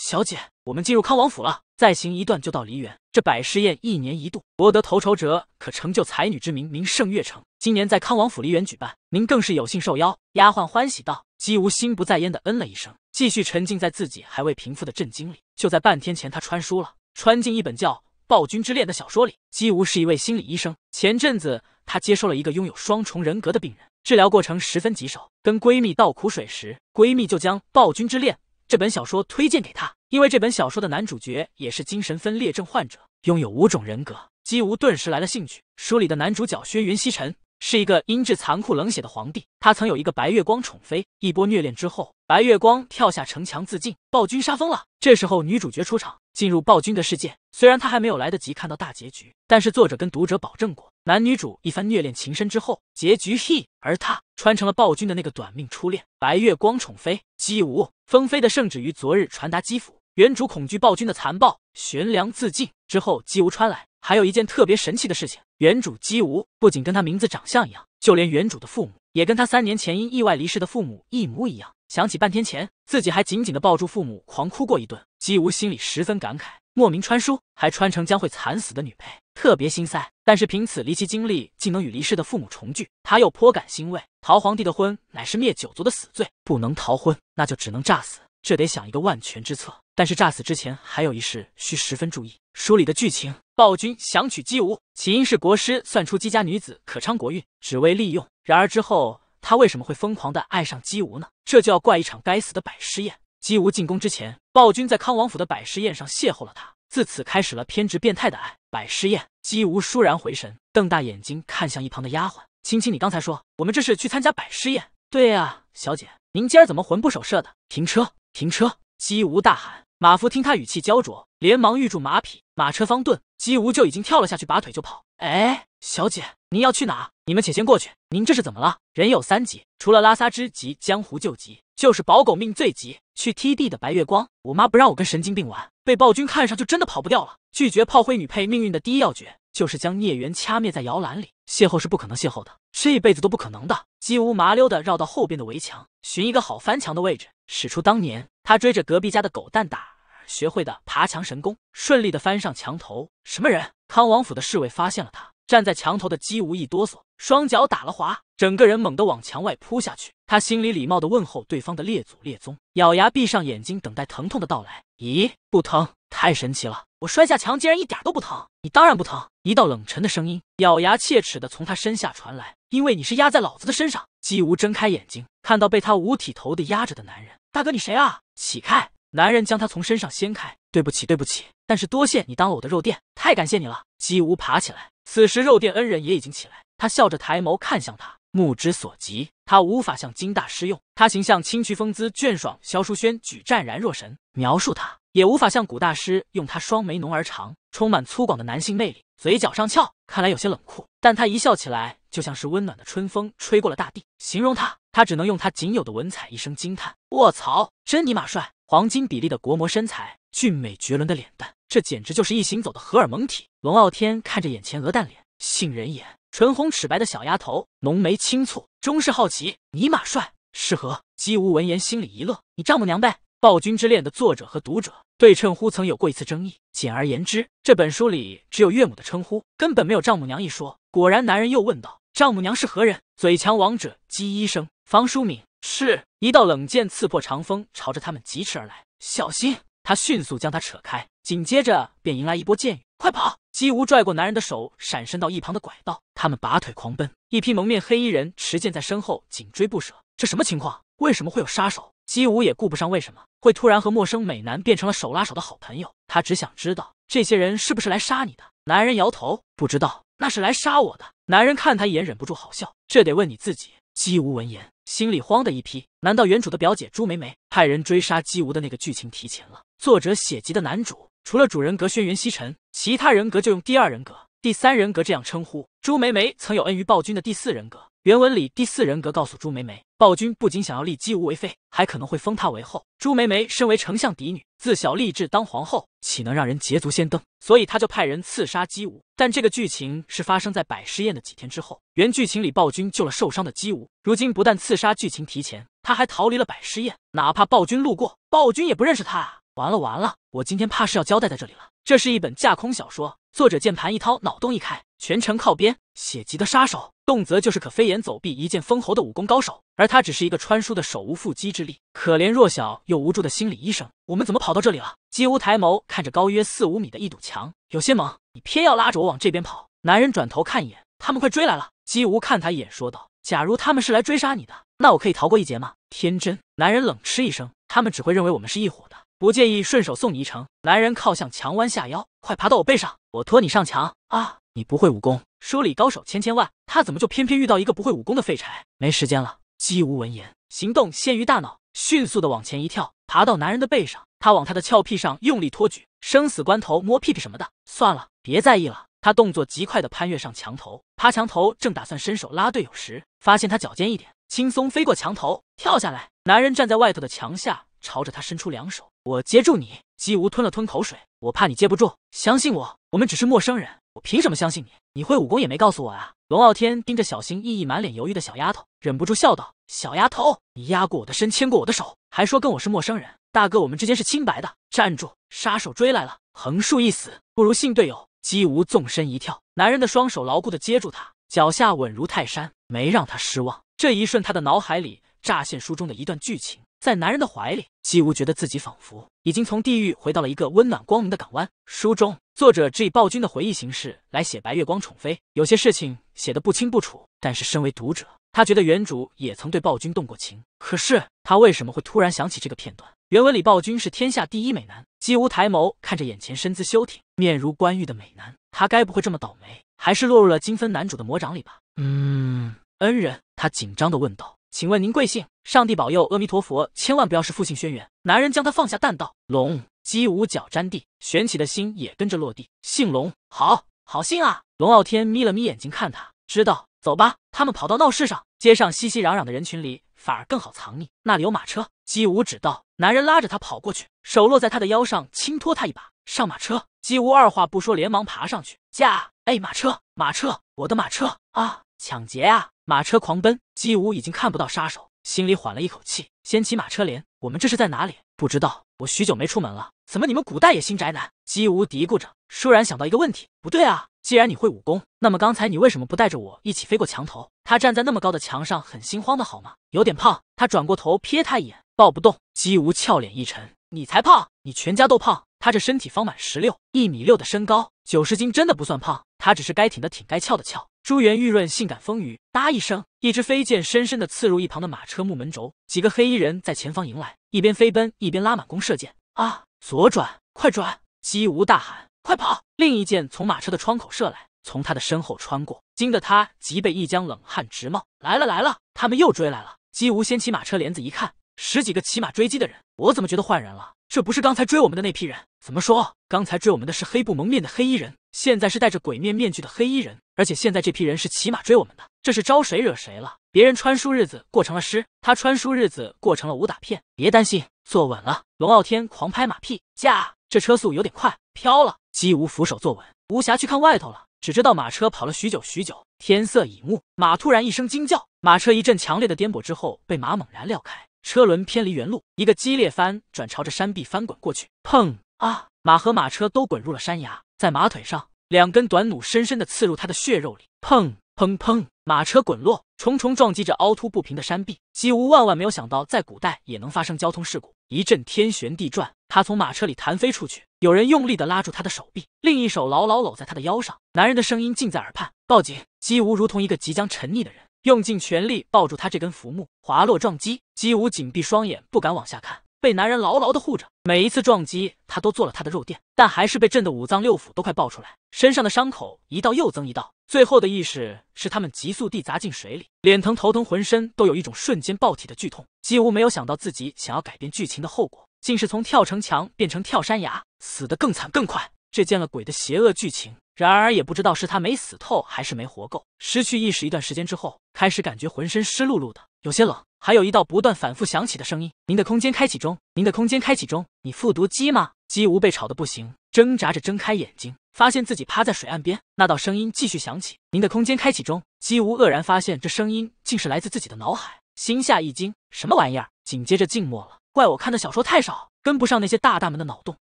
小姐，我们进入康王府了。再行一段就到梨园。这百事宴一年一度，博得头筹者可成就才女之名，名盛乐城。今年在康王府梨园举办，您更是有幸受邀。丫鬟欢喜道。姬无心不在焉地嗯了一声，继续沉浸在自己还未平复的震惊里。就在半天前，他穿书了，穿进一本叫《暴君之恋》的小说里。姬无是一位心理医生，前阵子他接收了一个拥有双重人格的病人，治疗过程十分棘手。跟闺蜜倒苦水时，闺蜜就将《暴君之恋》。这本小说推荐给他，因为这本小说的男主角也是精神分裂症患者，拥有五种人格。姬无顿时来了兴趣。书里的男主角轩辕熙晨是一个阴质残酷、冷血的皇帝，他曾有一个白月光宠妃，一波虐恋之后，白月光跳下城墙自尽，暴君杀疯了。这时候女主角出场，进入暴君的世界。虽然他还没有来得及看到大结局，但是作者跟读者保证过。男女主一番虐恋情深之后，结局 HE，而他穿成了暴君的那个短命初恋白月光宠妃姬无风飞的圣旨于昨日传达基辅，原主恐惧暴君的残暴，悬梁自尽之后，姬无穿来，还有一件特别神奇的事情，原主姬无不仅跟他名字长相一样，就连原主的父母也跟他三年前因意外离世的父母一模一样。想起半天前自己还紧紧的抱住父母狂哭过一顿，姬无心里十分感慨。莫名穿书，还穿成将会惨死的女配，特别心塞。但是凭此离奇经历，竟能与离世的父母重聚，他又颇感欣慰。逃皇帝的婚乃是灭九族的死罪，不能逃婚，那就只能诈死。这得想一个万全之策。但是诈死之前，还有一事需十分注意。书里的剧情，暴君想娶姬无，起因是国师算出姬家女子可昌国运，只为利用。然而之后，他为什么会疯狂的爱上姬无呢？这就要怪一场该死的百尸宴。姬无进宫之前，暴君在康王府的百师宴上邂逅了他，自此开始了偏执变态的爱。百师宴，姬无倏然回神，瞪大眼睛看向一旁的丫鬟青青，你刚才说我们这是去参加百师宴？对呀，小姐，您今儿怎么魂不守舍的？停车，停车！姬无大喊，马夫听他语气焦灼，连忙御住马匹，马车方顿，姬无就已经跳了下去，拔腿就跑。哎，小姐，您要去哪？你们且先过去，您这是怎么了？人有三急，除了拉撒之急，江湖救急，就是保狗命最急。去 T D 的白月光，我妈不让我跟神经病玩，被暴君看上就真的跑不掉了。拒绝炮灰女配命运的第一要诀，就是将孽缘掐灭在摇篮里。邂逅是不可能邂逅的，这辈子都不可能的。姬无麻溜的绕到后边的围墙，寻一个好翻墙的位置，使出当年他追着隔壁家的狗蛋打学会的爬墙神功，顺利的翻上墙头。什么人？康王府的侍卫发现了他。站在墙头的姬无一哆嗦，双脚打了滑，整个人猛地往墙外扑下去。他心里礼貌地问候对方的列祖列宗，咬牙闭上眼睛等待疼痛的到来。咦，不疼，太神奇了！我摔下墙竟然一点都不疼。你当然不疼。一道冷沉的声音咬牙切齿地从他身下传来：“因为你是压在老子的身上。”姬无睁开眼睛，看到被他五体投地压着的男人：“大哥，你谁啊？起开！”男人将他从身上掀开：“对不起，对不起，但是多谢你当了我的肉垫，太感谢你了。”姬无爬起来。此时，肉店恩人也已经起来，他笑着抬眸看向他，目之所及，他无法向金大师用他形象清癯、风姿隽爽；萧书轩举湛然若神，描述他也无法向古大师用他双眉浓而长，充满粗犷的男性魅力，嘴角上翘，看来有些冷酷，但他一笑起来，就像是温暖的春风吹过了大地。形容他，他只能用他仅有的文采一声惊叹：卧槽，真尼玛帅！黄金比例的国模身材，俊美绝伦的脸蛋。这简直就是一行走的荷尔蒙体。龙傲天看着眼前鹅蛋脸、杏仁眼、唇红齿白的小丫头，浓眉轻蹙，终是好奇：“尼玛帅是何？”姬无闻言心里一乐：“你丈母娘呗。”《暴君之恋》的作者和读者对称呼曾有过一次争议。简而言之，这本书里只有岳母的称呼，根本没有丈母娘一说。果然，男人又问道：“丈母娘是何人？”嘴强王者姬医生，房淑敏。是一道冷剑刺破长风，朝着他们疾驰而来，小心！他迅速将他扯开，紧接着便迎来一波箭雨，快跑！姬无拽过男人的手，闪身到一旁的拐道，他们拔腿狂奔，一批蒙面黑衣人持剑在身后紧追不舍。这什么情况？为什么会有杀手？姬无也顾不上为什么，会突然和陌生美男变成了手拉手的好朋友。他只想知道，这些人是不是来杀你的？男人摇头，不知道。那是来杀我的。男人看他一眼，忍不住好笑。这得问你自己。姬无闻言，心里慌的一批。难道原主的表姐朱梅梅派人追杀姬无的那个剧情提前了？作者写集的男主，除了主人格轩辕西沉，其他人格就用第二人格、第三人格这样称呼。朱梅梅曾有恩于暴君的第四人格，原文里第四人格告诉朱梅梅，暴君不仅想要立姬无为妃，还可能会封她为后。朱梅梅身为丞相嫡女，自小立志当皇后，岂能让人捷足先登？所以他就派人刺杀姬无。但这个剧情是发生在百尸宴的几天之后。原剧情里暴君救了受伤的姬无，如今不但刺杀剧情提前，他还逃离了百尸宴。哪怕暴君路过，暴君也不认识他啊。完了完了，我今天怕是要交代在这里了。这是一本架空小说，作者键盘一掏，脑洞一开，全程靠边写。集的杀手，动则就是可飞檐走壁、一剑封喉的武功高手，而他只是一个穿书的手无缚鸡之力、可怜弱小又无助的心理医生。我们怎么跑到这里了？姬无抬眸看着高约四五米的一堵墙，有些懵。你偏要拉着我往这边跑。男人转头看一眼，他们快追来了。姬无看他一眼，说道：“假如他们是来追杀你的，那我可以逃过一劫吗？”天真。男人冷嗤一声，他们只会认为我们是一伙的。不介意，顺手送你一程。男人靠向墙，弯下腰，快爬到我背上，我拖你上墙啊！你不会武功，书里高手千千万，他怎么就偏偏遇到一个不会武功的废柴？没时间了。姬无闻言，行动先于大脑，迅速的往前一跳，爬到男人的背上，他往他的翘屁上用力托举。生死关头摸屁屁什么的，算了，别在意了。他动作极快的攀越上墙头，爬墙头正打算伸手拉队友时，发现他脚尖一点，轻松飞过墙头，跳下来。男人站在外头的墙下，朝着他伸出两手。我接住你！姬无吞了吞口水，我怕你接不住，相信我，我们只是陌生人，我凭什么相信你？你会武功也没告诉我啊！龙傲天盯着小心翼翼、满脸犹豫的小丫头，忍不住笑道：“小丫头，你压过我的身，牵过我的手，还说跟我是陌生人，大哥，我们之间是清白的。”站住！杀手追来了，横竖一死，不如信队友。姬无纵身一跳，男人的双手牢固的接住他，脚下稳如泰山，没让他失望。这一瞬，他的脑海里乍现书中的一段剧情。在男人的怀里，姬无觉得自己仿佛已经从地狱回到了一个温暖光明的港湾。书中作者只以暴君的回忆形式来写白月光宠妃，有些事情写的不清不楚。但是身为读者，他觉得原主也曾对暴君动过情。可是他为什么会突然想起这个片段？原文里暴君是天下第一美男。姬无抬眸看着眼前身姿修挺、面如冠玉的美男，他该不会这么倒霉，还是落入了金分男主的魔掌里吧？嗯，恩人，他紧张的问道。请问您贵姓？上帝保佑，阿弥陀佛！千万不要是父姓轩辕。男人将他放下，道：“龙。”姬无脚沾地，悬起的心也跟着落地。姓龙，好，好姓啊！龙傲天眯了眯眼睛，看他，知道。走吧，他们跑到闹市上，街上熙熙攘攘的人群里反而更好藏匿。那里有马车。姬无指道，男人拉着他跑过去，手落在他的腰上，轻托他一把，上马车。姬无二话不说，连忙爬上去，驾！哎，马车，马车，我的马车啊！抢劫啊！马车狂奔，姬无已经看不到杀手，心里缓了一口气，掀起马车帘。我们这是在哪里？不知道。我许久没出门了，怎么你们古代也兴宅男？姬无嘀咕着，倏然想到一个问题，不对啊，既然你会武功，那么刚才你为什么不带着我一起飞过墙头？他站在那么高的墙上，很心慌的好吗？有点胖。他转过头瞥他一眼，抱不动。姬无俏脸一沉，你才胖，你全家都胖。他这身体方满十六，一米六的身高，九十斤真的不算胖。他只是该挺的挺，该翘的翘。珠圆玉润，性感丰腴。哒一声，一支飞箭深深的刺入一旁的马车木门轴。几个黑衣人在前方迎来，一边飞奔，一边拉满弓射箭。啊！左转，快转！姬无大喊，快跑！另一箭从马车的窗口射来，从他的身后穿过，惊得他脊背一僵，冷汗直冒。来了，来了，他们又追来了！姬无掀起马车帘子一看，十几个骑马追击的人，我怎么觉得换人了？这不是刚才追我们的那批人？怎么说？刚才追我们的是黑布蒙面的黑衣人，现在是戴着鬼面面具的黑衣人，而且现在这批人是骑马追我们的，这是招谁惹谁了？别人穿书日子过成了诗，他穿书日子过成了武打片。别担心，坐稳了。龙傲天狂拍马屁，驾！这车速有点快，飘了。姬无扶手坐稳，无暇去看外头了，只知道马车跑了许久许久，天色已暮。马突然一声惊叫，马车一阵强烈的颠簸之后，被马猛然撂开。车轮偏离原路，一个激烈翻转，朝着山壁翻滚过去。砰！啊！马和马车都滚入了山崖，在马腿上，两根短弩深深的刺入他的血肉里。砰砰砰！马车滚落，重重撞击着凹凸不平的山壁。姬无万万没有想到，在古代也能发生交通事故。一阵天旋地转，他从马车里弹飞出去，有人用力的拉住他的手臂，另一手牢牢搂在他的腰上。男人的声音近在耳畔：“报警！”姬无如同一个即将沉溺的人。用尽全力抱住他这根浮木，滑落撞击，姬无紧闭双眼，不敢往下看，被男人牢牢的护着。每一次撞击，他都做了他的肉垫，但还是被震得五脏六腑都快爆出来，身上的伤口一道又增一道。最后的意识是他们急速地砸进水里，脸疼、头疼、浑身都有一种瞬间爆体的剧痛。姬无没有想到自己想要改变剧情的后果，竟是从跳城墙变成跳山崖，死得更惨更快。这见了鬼的邪恶剧情！然而也不知道是他没死透还是没活够，失去意识一段时间之后，开始感觉浑身湿漉漉的，有些冷，还有一道不断反复响起的声音：“您的空间开启中，您的空间开启中，你复读机吗？”姬无被吵得不行，挣扎着睁开眼睛，发现自己趴在水岸边，那道声音继续响起：“您的空间开启中。”姬无愕然发现这声音竟是来自自己的脑海，心下一惊，什么玩意儿？紧接着静默了，怪我看的小说太少，跟不上那些大大们的脑洞。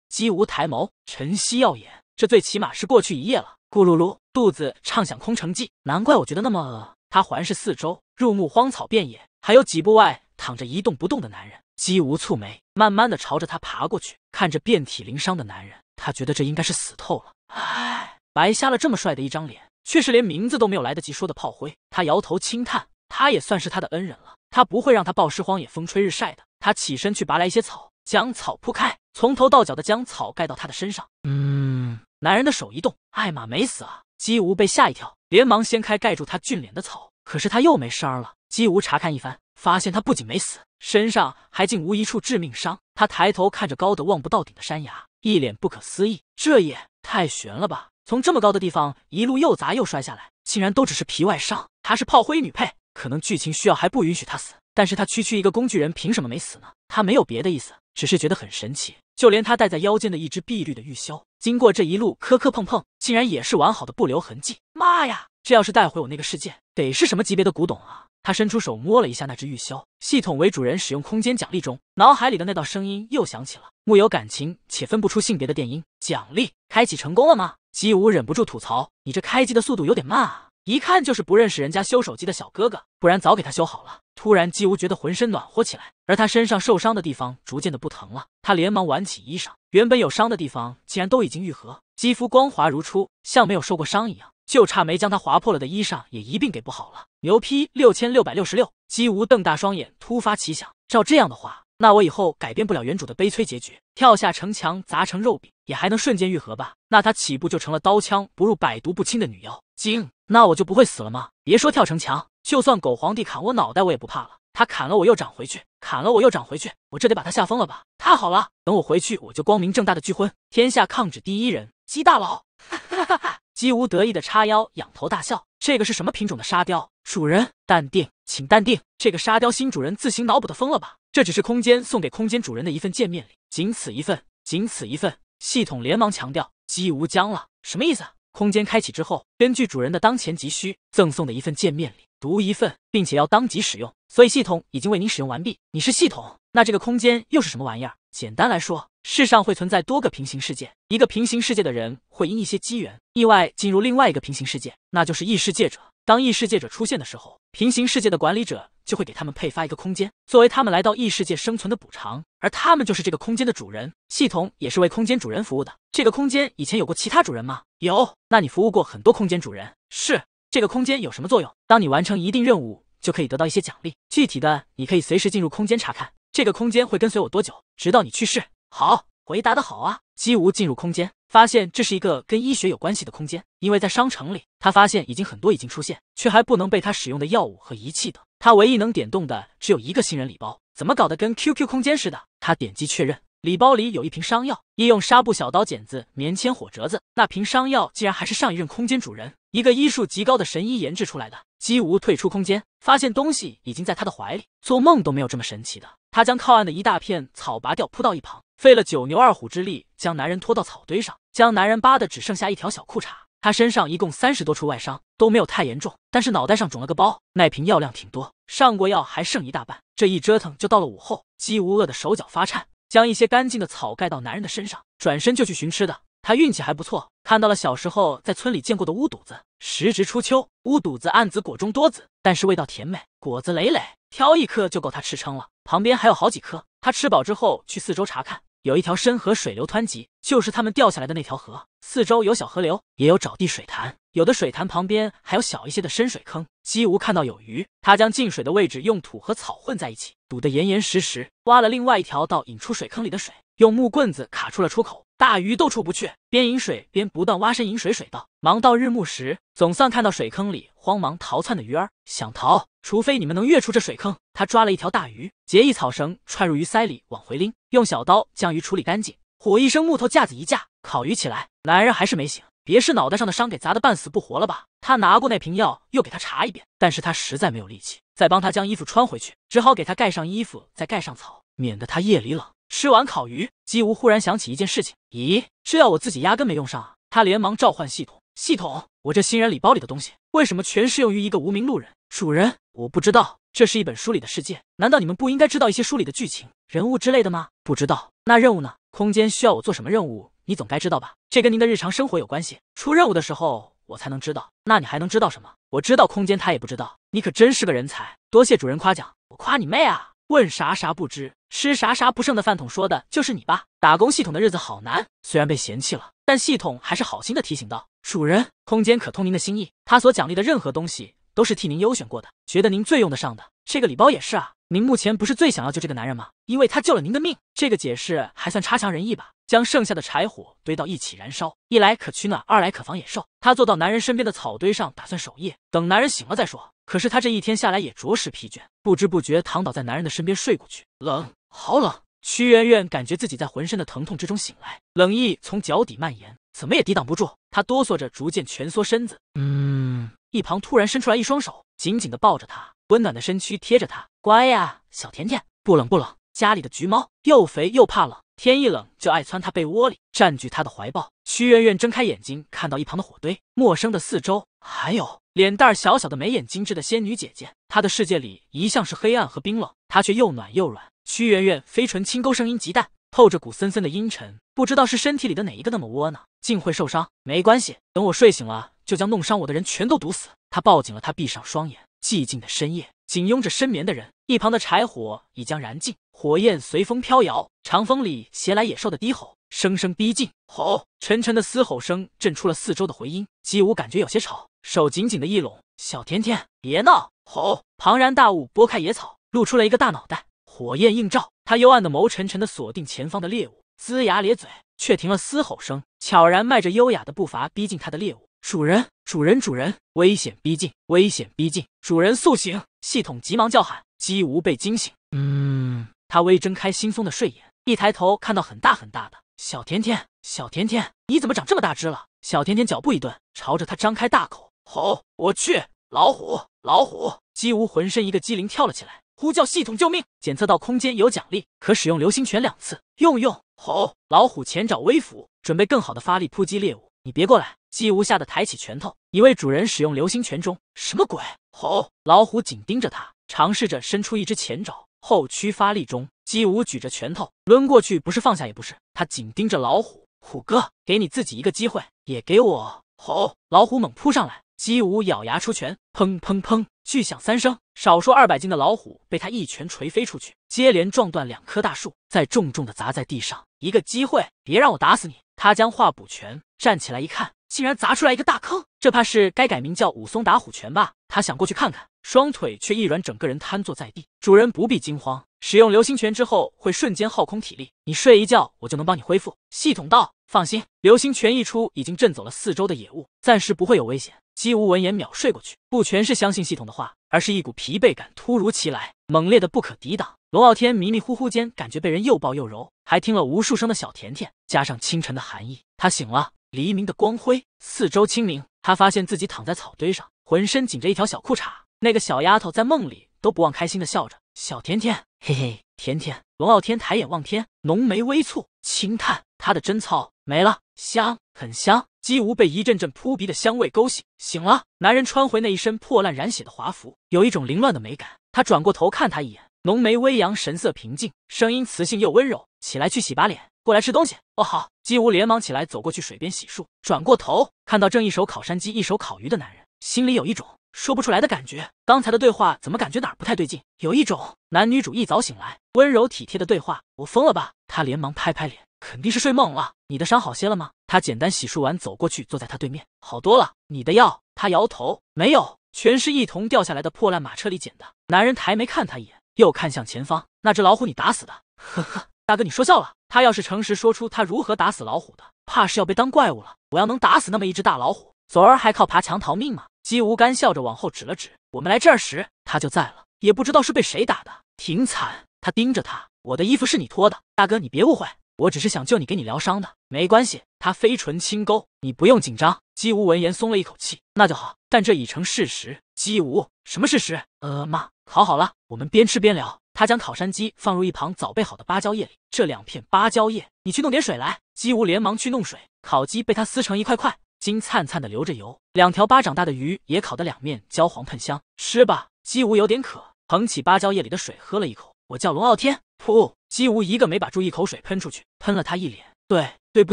姬无抬眸，晨曦耀眼。这最起码是过去一夜了。咕噜噜，肚子畅想空城计，难怪我觉得那么饿。他环视四周，入目荒草遍野，还有几步外躺着一动不动的男人。姬无蹙眉，慢慢的朝着他爬过去，看着遍体鳞伤的男人，他觉得这应该是死透了。唉，白瞎了这么帅的一张脸，却是连名字都没有来得及说的炮灰。他摇头轻叹，他也算是他的恩人了，他不会让他暴尸荒野，风吹日晒的。他起身去拔来一些草，将草铺开，从头到脚的将草盖到他的身上。嗯。男人的手一动，艾玛没死啊！姬无被吓一跳，连忙掀开盖住他俊脸的草，可是他又没声儿了。姬无查看一番，发现他不仅没死，身上还竟无一处致命伤。他抬头看着高的望不到顶的山崖，一脸不可思议：这也太悬了吧！从这么高的地方一路又砸又摔下来，竟然都只是皮外伤。她是炮灰女配，可能剧情需要还不允许她死，但是她区区一个工具人，凭什么没死呢？他没有别的意思，只是觉得很神奇。就连他戴在腰间的一只碧绿的玉箫，经过这一路磕磕碰碰，竟然也是完好的，不留痕迹。妈呀，这要是带回我那个世界，得是什么级别的古董啊！他伸出手摸了一下那只玉箫，系统为主人使用空间奖励中，脑海里的那道声音又响起了，木有感情且分不出性别的电音。奖励开启成功了吗？姬无忍不住吐槽：“你这开机的速度有点慢啊。”一看就是不认识人家修手机的小哥哥，不然早给他修好了。突然姬无觉得浑身暖和起来，而他身上受伤的地方逐渐的不疼了。他连忙挽起衣裳，原本有伤的地方竟然都已经愈合，肌肤光滑如初，像没有受过伤一样。就差没将他划破了的衣裳也一并给补好了。牛批六千六百六十六，姬无瞪大双眼，突发奇想，照这样的话，那我以后改变不了原主的悲催结局，跳下城墙砸成肉饼也还能瞬间愈合吧？那他岂不就成了刀枪不入、百毒不侵的女妖精？那我就不会死了吗？别说跳城墙，就算狗皇帝砍我脑袋，我也不怕了。他砍了我又长回去，砍了我又长回去，我这得把他吓疯了吧？太好了，等我回去我就光明正大的拒婚，天下抗旨第一人，鸡大佬！哈哈哈哈姬无得意的叉腰仰头大笑。这个是什么品种的沙雕？主人，淡定，请淡定。这个沙雕新主人自行脑补的疯了吧？这只是空间送给空间主人的一份见面礼，仅此一份，仅此一份。系统连忙强调。姬无僵了，什么意思？空间开启之后，根据主人的当前急需，赠送的一份见面礼，独一份，并且要当即使用。所以系统已经为您使用完毕。你是系统，那这个空间又是什么玩意儿？简单来说，世上会存在多个平行世界，一个平行世界的人会因一些机缘意外进入另外一个平行世界，那就是异世界者。当异世界者出现的时候，平行世界的管理者。就会给他们配发一个空间，作为他们来到异世界生存的补偿，而他们就是这个空间的主人，系统也是为空间主人服务的。这个空间以前有过其他主人吗？有，那你服务过很多空间主人。是。这个空间有什么作用？当你完成一定任务，就可以得到一些奖励。具体的，你可以随时进入空间查看。这个空间会跟随我多久？直到你去世。好，回答的好啊！姬无进入空间，发现这是一个跟医学有关系的空间，因为在商城里，他发现已经很多已经出现，却还不能被他使用的药物和仪器等。他唯一能点动的只有一个新人礼包，怎么搞得跟 QQ 空间似的？他点击确认，礼包里有一瓶伤药、医用纱布、小刀、剪子、棉签、火折子。那瓶伤药竟然还是上一任空间主人一个医术极高的神医研制出来的。姬无退出空间，发现东西已经在他的怀里，做梦都没有这么神奇的。他将靠岸的一大片草拔掉，铺到一旁，费了九牛二虎之力将男人拖到草堆上，将男人扒的只剩下一条小裤衩。他身上一共三十多处外伤，都没有太严重，但是脑袋上肿了个包，那瓶药量挺多，上过药还剩一大半。这一折腾就到了午后，姬无恶的手脚发颤，将一些干净的草盖到男人的身上，转身就去寻吃的。他运气还不错，看到了小时候在村里见过的乌肚子。时值初秋，乌肚子暗紫果中多子，但是味道甜美，果子累累，挑一颗就够他吃撑了。旁边还有好几颗，他吃饱之后去四周查看。有一条深河，水流湍急，就是他们掉下来的那条河。四周有小河流，也有沼地水潭，有的水潭旁边还有小一些的深水坑。姬无看到有鱼，他将进水的位置用土和草混在一起堵得严严实实，挖了另外一条道引出水坑里的水，用木棍子卡出了出口。大鱼都出不去，边饮水边不断挖深饮水水道，忙到日暮时，总算看到水坑里慌忙逃窜的鱼儿。想逃，除非你们能跃出这水坑。他抓了一条大鱼，结一草绳串入鱼鳃里，往回拎，用小刀将鱼处理干净。火一声，木头架子一架，烤鱼起来。男人还是没醒，别是脑袋上的伤给砸的半死不活了吧？他拿过那瓶药，又给他查一遍，但是他实在没有力气，再帮他将衣服穿回去，只好给他盖上衣服，再盖上草，免得他夜里冷。吃完烤鱼，姬无忽然想起一件事情。咦，这药我自己压根没用上啊！他连忙召唤系统。系统，我这新人礼包里的东西，为什么全适用于一个无名路人？主人，我不知道。这是一本书里的世界，难道你们不应该知道一些书里的剧情、人物之类的吗？不知道。那任务呢？空间需要我做什么任务？你总该知道吧？这跟您的日常生活有关系。出任务的时候我才能知道。那你还能知道什么？我知道空间，他也不知道。你可真是个人才，多谢主人夸奖。我夸你妹啊！问啥啥不知，吃啥啥不剩的饭桶，说的就是你吧！打工系统的日子好难，虽然被嫌弃了，但系统还是好心的提醒道：“主人，空间可通您的心意，他所奖励的任何东西都是替您优选过的，觉得您最用得上的这个礼包也是啊。您目前不是最想要救这个男人吗？因为他救了您的命。”这个解释还算差强人意吧。将剩下的柴火堆到一起燃烧，一来可取暖，二来可防野兽。他坐到男人身边的草堆上，打算守夜，等男人醒了再说。可是他这一天下来也着实疲倦，不知不觉躺倒在男人的身边睡过去。冷，好冷！屈媛媛感觉自己在浑身的疼痛之中醒来，冷意从脚底蔓延，怎么也抵挡不住。她哆嗦着，逐渐蜷缩身子。嗯。一旁突然伸出来一双手，紧紧的抱着她，温暖的身躯贴着她。乖呀，小甜甜，不冷不冷。家里的橘猫又肥又怕冷，天一冷就爱钻他被窝里，占据他的怀抱。屈媛媛睁开眼睛，看到一旁的火堆，陌生的四周，还有。脸蛋小小的眉眼精致的仙女姐姐，她的世界里一向是黑暗和冰冷，她却又暖又软。屈媛媛飞唇轻勾，声音极淡，透着股森森的阴沉。不知道是身体里的哪一个那么窝囊，竟会受伤。没关系，等我睡醒了，就将弄伤我的人全都毒死。他抱紧了她，闭上双眼。寂静的深夜，紧拥着深眠的人，一旁的柴火已将燃尽，火焰随风飘摇。长风里携来野兽的低吼，声声逼近。吼！沉沉的嘶吼声震出了四周的回音。姬无感觉有些吵。手紧紧的一拢，小甜甜，别闹！吼！庞然大物拨开野草，露出了一个大脑袋，火焰映照，它幽暗的眸沉沉的锁定前方的猎物，龇牙咧嘴，却停了嘶吼声，悄然迈着优雅的步伐逼近他的猎物。主人，主人，主人，危险逼近，危险逼近，主人速醒！系统急忙叫喊。姬无被惊醒，嗯，他微睁开惺忪的睡眼，一抬头看到很大很大的小甜甜，小甜甜，你怎么长这么大只了？小甜甜脚步一顿，朝着他张开大口。吼！我去，老虎，老虎！姬无浑身一个机灵，跳了起来，呼叫系统救命！检测到空间有奖励，可使用流星拳两次。用用！吼！老虎前爪微俯，准备更好的发力扑击猎物。你别过来！姬无吓得抬起拳头，一为主人使用流星拳中。什么鬼？吼！老虎紧盯着他，尝试着伸出一只前爪，后屈发力中。姬无举着拳头抡过去，不是放下也不是。他紧盯着老虎，虎哥，给你自己一个机会，也给我。吼！老虎猛扑上来。姬武咬牙出拳，砰砰砰，巨响三声。少说二百斤的老虎被他一拳锤飞出去，接连撞断两棵大树，再重重的砸在地上。一个机会，别让我打死你！他将话补全，站起来一看，竟然砸出来一个大坑，这怕是该改名叫武松打虎拳吧？他想过去看看，双腿却一软，整个人瘫坐在地。主人不必惊慌，使用流星拳之后会瞬间耗空体力，你睡一觉，我就能帮你恢复。系统道：“放心，流星拳一出，已经震走了四周的野物，暂时不会有危险。”姬无闻言秒睡过去，不全是相信系统的话，而是一股疲惫感突如其来，猛烈的不可抵挡。龙傲天迷迷糊糊间，感觉被人又抱又揉，还听了无数声的小甜甜，加上清晨的寒意，他醒了。黎明的光辉，四周清明，他发现自己躺在草堆上，浑身紧着一条小裤衩。那个小丫头在梦里都不忘开心的笑着，小甜甜，嘿嘿，甜甜。龙傲天抬眼望天，浓眉微蹙，轻叹，他的贞操没了，香，很香。姬无被一阵阵扑鼻的香味勾醒，醒了。男人穿回那一身破烂染血的华服，有一种凌乱的美感。他转过头看他一眼，浓眉微扬，神色平静，声音磁性又温柔。起来去洗把脸，过来吃东西。哦好。姬无连忙起来走过去水边洗漱，转过头看到正一手烤山鸡一手烤鱼的男人，心里有一种说不出来的感觉。刚才的对话怎么感觉哪儿不太对劲？有一种男女主一早醒来温柔体贴的对话，我疯了吧？他连忙拍拍脸。肯定是睡梦了。你的伤好些了吗？他简单洗漱完，走过去坐在他对面。好多了。你的药？他摇头，没有，全是一同掉下来的破烂马车里捡的。男人抬眉看他一眼，又看向前方。那只老虎你打死的？呵呵，大哥你说笑了。他要是诚实说出他如何打死老虎的，怕是要被当怪物了。我要能打死那么一只大老虎，昨儿还靠爬墙逃命吗？姬无干笑着往后指了指，我们来这儿时他就在了，也不知道是被谁打的，挺惨。他盯着他，我的衣服是你脱的，大哥你别误会。我只是想救你，给你疗伤的，没关系。他飞唇轻勾，你不用紧张。姬无闻言松了一口气，那就好。但这已成事实。姬无，什么事实？呃妈，烤好了，我们边吃边聊。他将烤山鸡放入一旁早备好的芭蕉叶里，这两片芭蕉叶，你去弄点水来。姬无连忙去弄水，烤鸡被他撕成一块块，金灿灿的流着油，两条巴掌大的鱼也烤得两面焦黄喷香，吃吧。姬无有点渴，捧起芭蕉叶里的水喝了一口。我叫龙傲天，噗！姬无一个没把注意口水喷出去，喷了他一脸。对，对不